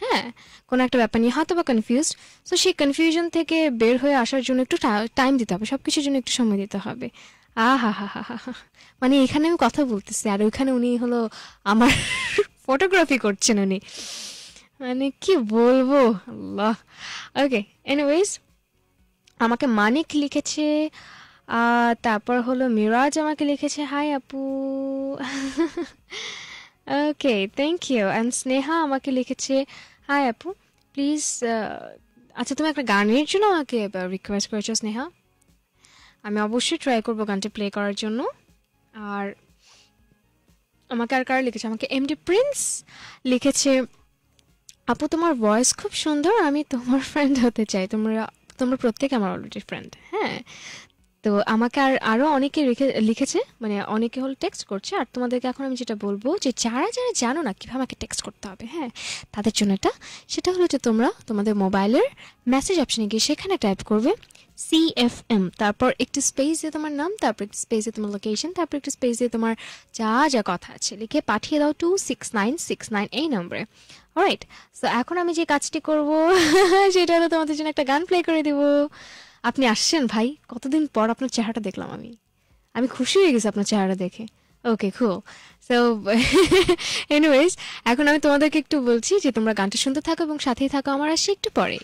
হ্যাঁ কোনো একটা ব্যাপার নিয়ে হয়তো বা কনফিউজড সো সেই কনফিউশন থেকে বের হয়ে আসার জন্য একটু টাইম দিতে হবে সব কিছুর জন্য একটু সময় দিতে হবে আ হা হা হা হা মানে এখানে আমি কথা বলতেছি আর ওইখানে উনি হলো আমার ফটোগ্রাফি করছেন উনি মানে কি বলবো আল্লাহ ওকে এনিওয়েজ আমাকে মানিক লিখেছে তারপর হলো মিরাজ আমাকে লিখেছে হাই আপু okay thank you and Sneha আমাকে লিখেছে হাই আপু প্লিজ আচ্ছা তুমি একটা গানের জন্য আমাকে রিকোয়েস্ট করেছো স্নেহা আমি অবশ্যই ট্রাই করবো গানটা প্লে করার জন্য আর আমাকে আর কারা লিখেছে আমাকে এম ডি প্রিন্স লিখেছে আপু তোমার ভয়েস খুব সুন্দর আমি তোমার ফ্রেন্ড হতে চাই তোমরা তোমরা প্রত্যেকে আমার অলরেডি ফ্রেন্ড হ্যাঁ তো আমাকে আর আরও অনেকে রেখে লিখেছে মানে অনেকে হল টেক্সট করছে আর তোমাদেরকে এখন আমি যেটা বলবো যে যারা যারা জানো না কীভাবে আমাকে টেক্সট করতে হবে হ্যাঁ তাদের জন্য এটা সেটা হলো যে তোমরা তোমাদের মোবাইলের মেসেজ অপশানে গিয়ে সেখানে টাইপ করবে সি এফ এম তারপর একটি স্পেস দিয়ে তোমার নাম তারপর একটি স্পেস দিয়ে তোমার লোকেশন তারপর একটি স্পেস দিয়ে তোমার যা যা কথা আছে লিখে পাঠিয়ে দাও two six nine six nine এই নম্বরে রাইট সো এখন আমি যে কাজটি করব সেটা হলো তোমাদের জন্য একটা গান প্লে করে দেবো আপনি আসছেন ভাই কতদিন পর আপনার চেহারাটা দেখলাম আমি আমি খুশি হয়ে গেছি আপনার চেহারা দেখে ওকে খু সো এনিওয়েজ এখন আমি তোমাদেরকে একটু বলছি যে তোমরা গানটা শুনতে থাকো এবং সাথেই থাকো আমার আসছি একটু পরে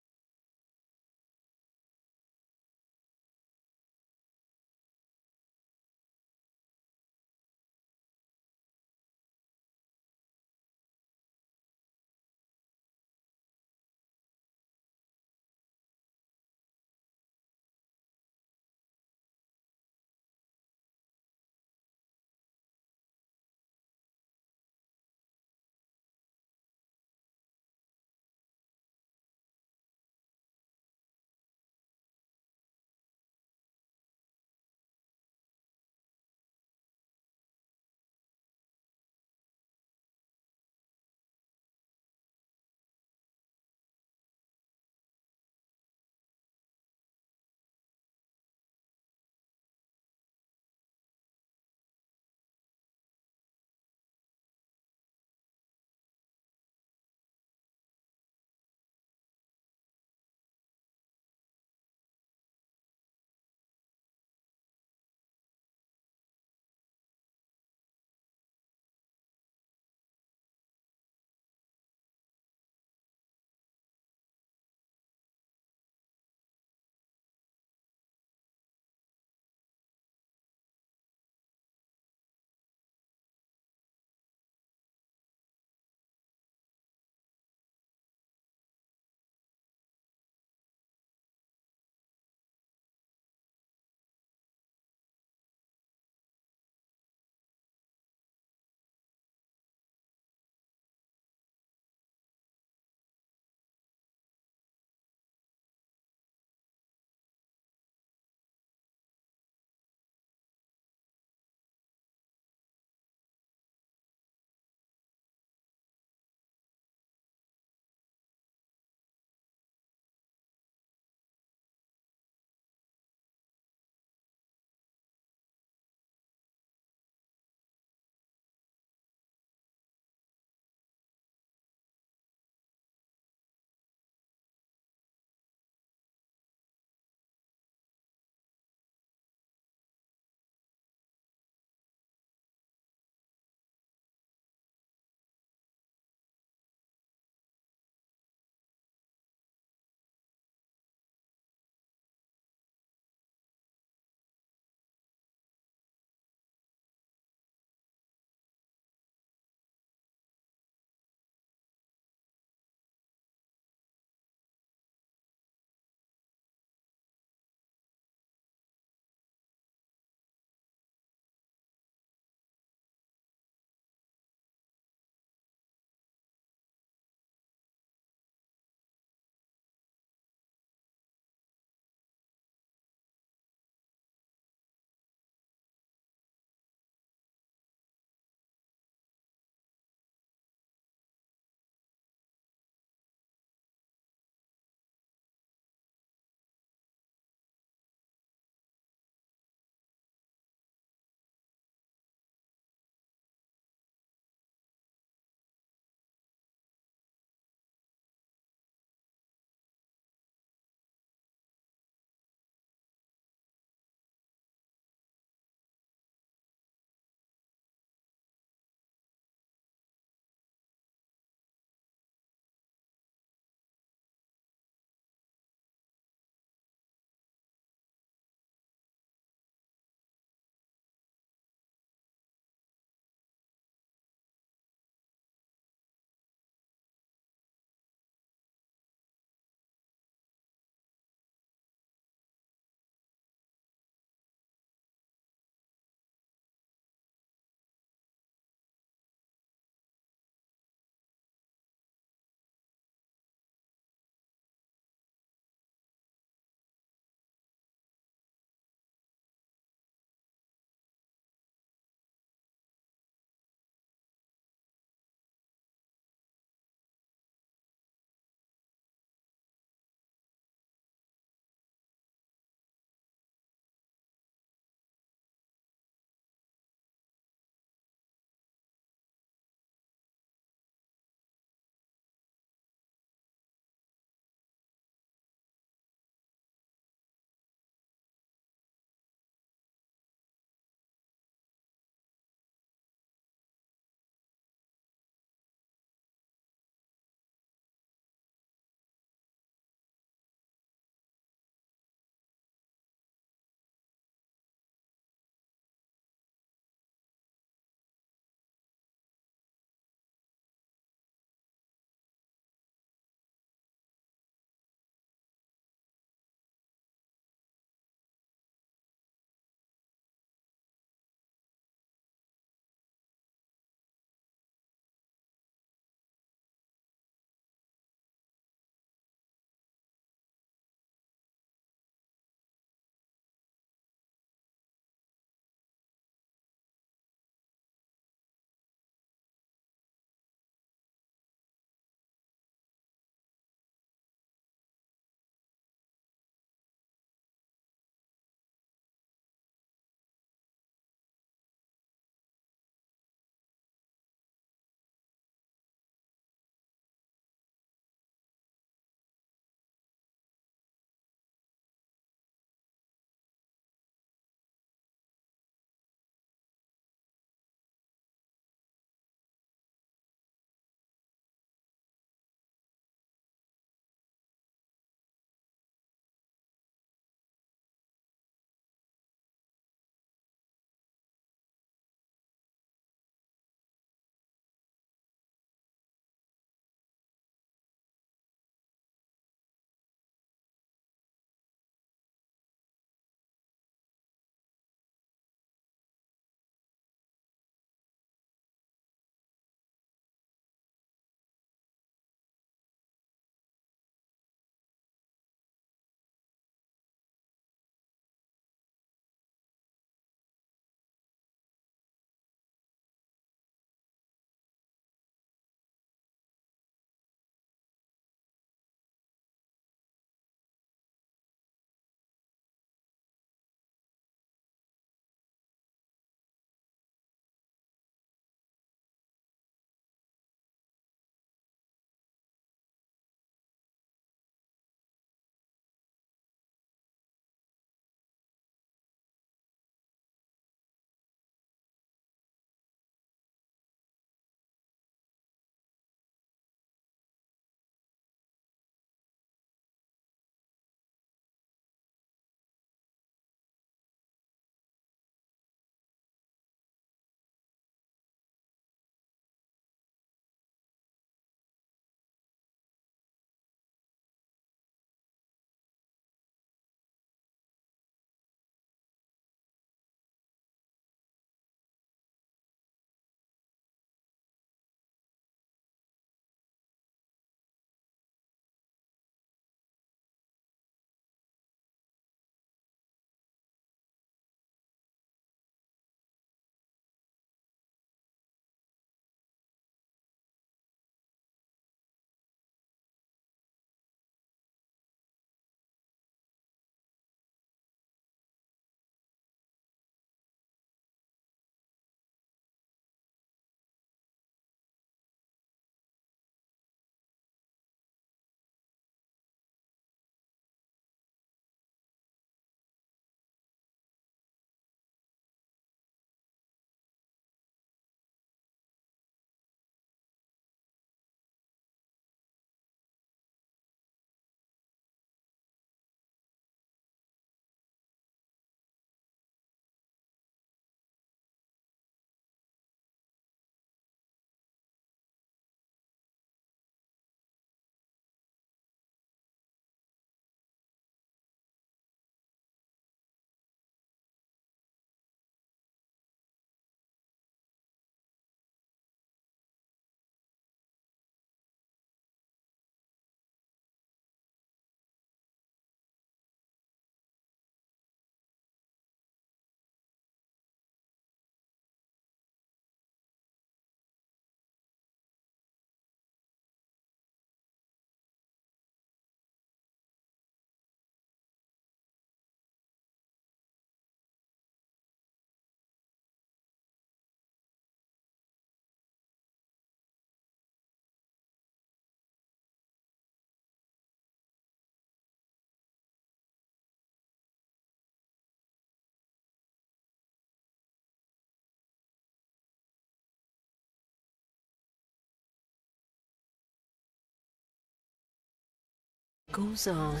goes on.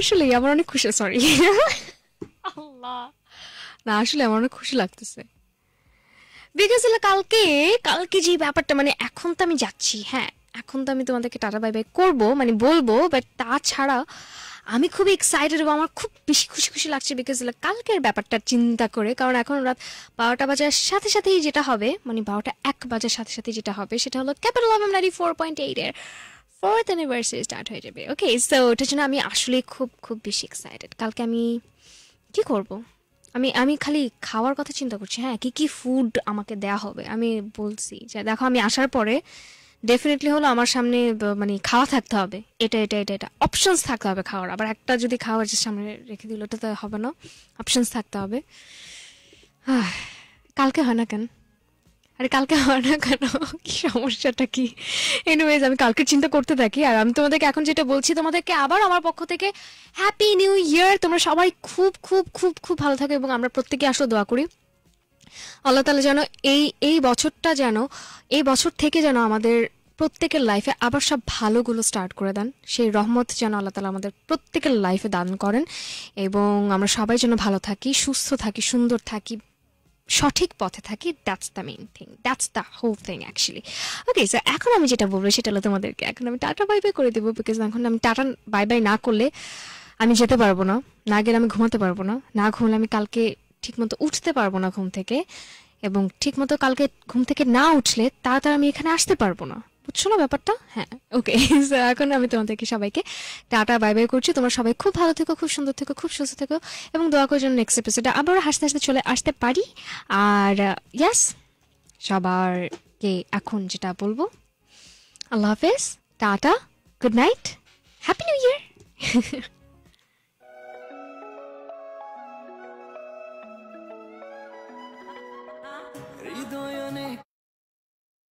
আসলে আমার অনেক খুশি সরি আল্লাহ না আসলে আমার অনেক খুশি লাগতেছে বিকজ কালকে কালকে যে ব্যাপারটা মানে এখন তো আমি যাচ্ছি হ্যাঁ এখন তো আমি তোমাদেরকে টাটা বাই বাই করবো মানে বলবো বাট তাছাড়া আমি খুব এক্সাইটেড এবং আমার খুব বেশি খুশি খুশি লাগছে বিকজ কালকের ব্যাপারটা চিন্তা করে কারণ এখন রাত বারোটা বাজার সাথে সাথেই যেটা হবে মানে বারোটা এক বাজার সাথে সাথে যেটা হবে সেটা হলো capital F ninety four point eight এর ফোর্থ অ্যানিভার্সারি স্টার্ট হয়ে যাবে ওকে সো ওটার জন্য আমি আসলে খুব খুব বেশি এক্সাইটেড কালকে আমি কি করব আমি আমি খালি খাওয়ার কথা চিন্তা করছি হ্যাঁ কী কী ফুড আমাকে দেয়া হবে আমি বলছি যে দেখো আমি আসার পরে ডেফিনেটলি হলো আমার সামনে মানে খাওয়া থাকতে হবে এটা এটা এটা এটা অপশনস থাকতে হবে খাওয়ার আবার একটা যদি খাওয়ার যে সামনে রেখে দিল ওটা তো হবে না অপশনস থাকতে হবে কালকে হয় না কেন আরে কালকে হয় না কেন কি সমস্যাটা কি এনিওয়েজ আমি কালকে চিন্তা করতে থাকি আর আমি তোমাদেরকে এখন যেটা বলছি তোমাদেরকে আবার আমার পক্ষ থেকে হ্যাপি নিউ ইয়ার তোমরা সবাই খুব খুব খুব খুব ভালো থাকো এবং আমরা প্রত্যেকে আসলে দোয়া করি আল্লাহ তালা যেন এই এই বছরটা যেন এই বছর থেকে যেন আমাদের প্রত্যেকের লাইফে আবার সব ভালোগুলো স্টার্ট করে দেন সেই রহমত যেন আল্লাহ তালা আমাদের প্রত্যেকের লাইফে দান করেন এবং আমরা সবাই যেন ভালো থাকি সুস্থ থাকি সুন্দর থাকি সঠিক পথে থাকি that's the main thing that's the whole thing actually okay sir এখন আমি যেটা বলবো সেটা হলো তোমাদেরকে এখন আমি টাটা বাই বাই করে দেবো বিকজ এখন আমি টাটা বাই বাই না করলে আমি যেতে পারবো না না গেলে আমি ঘুমাতে পারবো না না ঘুমলে আমি কালকে ঠিকমতো উঠতে পারবো না ঘুম থেকে এবং ঠিকমতো কালকে ঘুম থেকে না উঠলে তাড়াতাড়ি আমি এখানে আসতে পারবো না বুঝছো না ব্যাপারটা হ্যাঁ ওকে এখন আমি তোমাদেরকে সবাইকে টাটা বাই বাই করছি তোমরা সবাই খুব ভালো থেকো খুব সুন্দর থেকো খুব সুস্থ থেকো এবং দোয়া করার জন্য নেক্সট এপিসোডে আবারও হাসতে হাসতে চলে আসতে পারি আর ইয়াস uh, সবারকে এখন যেটা বলবো আল্লাহ হাফেজ tata good night happy new ইয়ার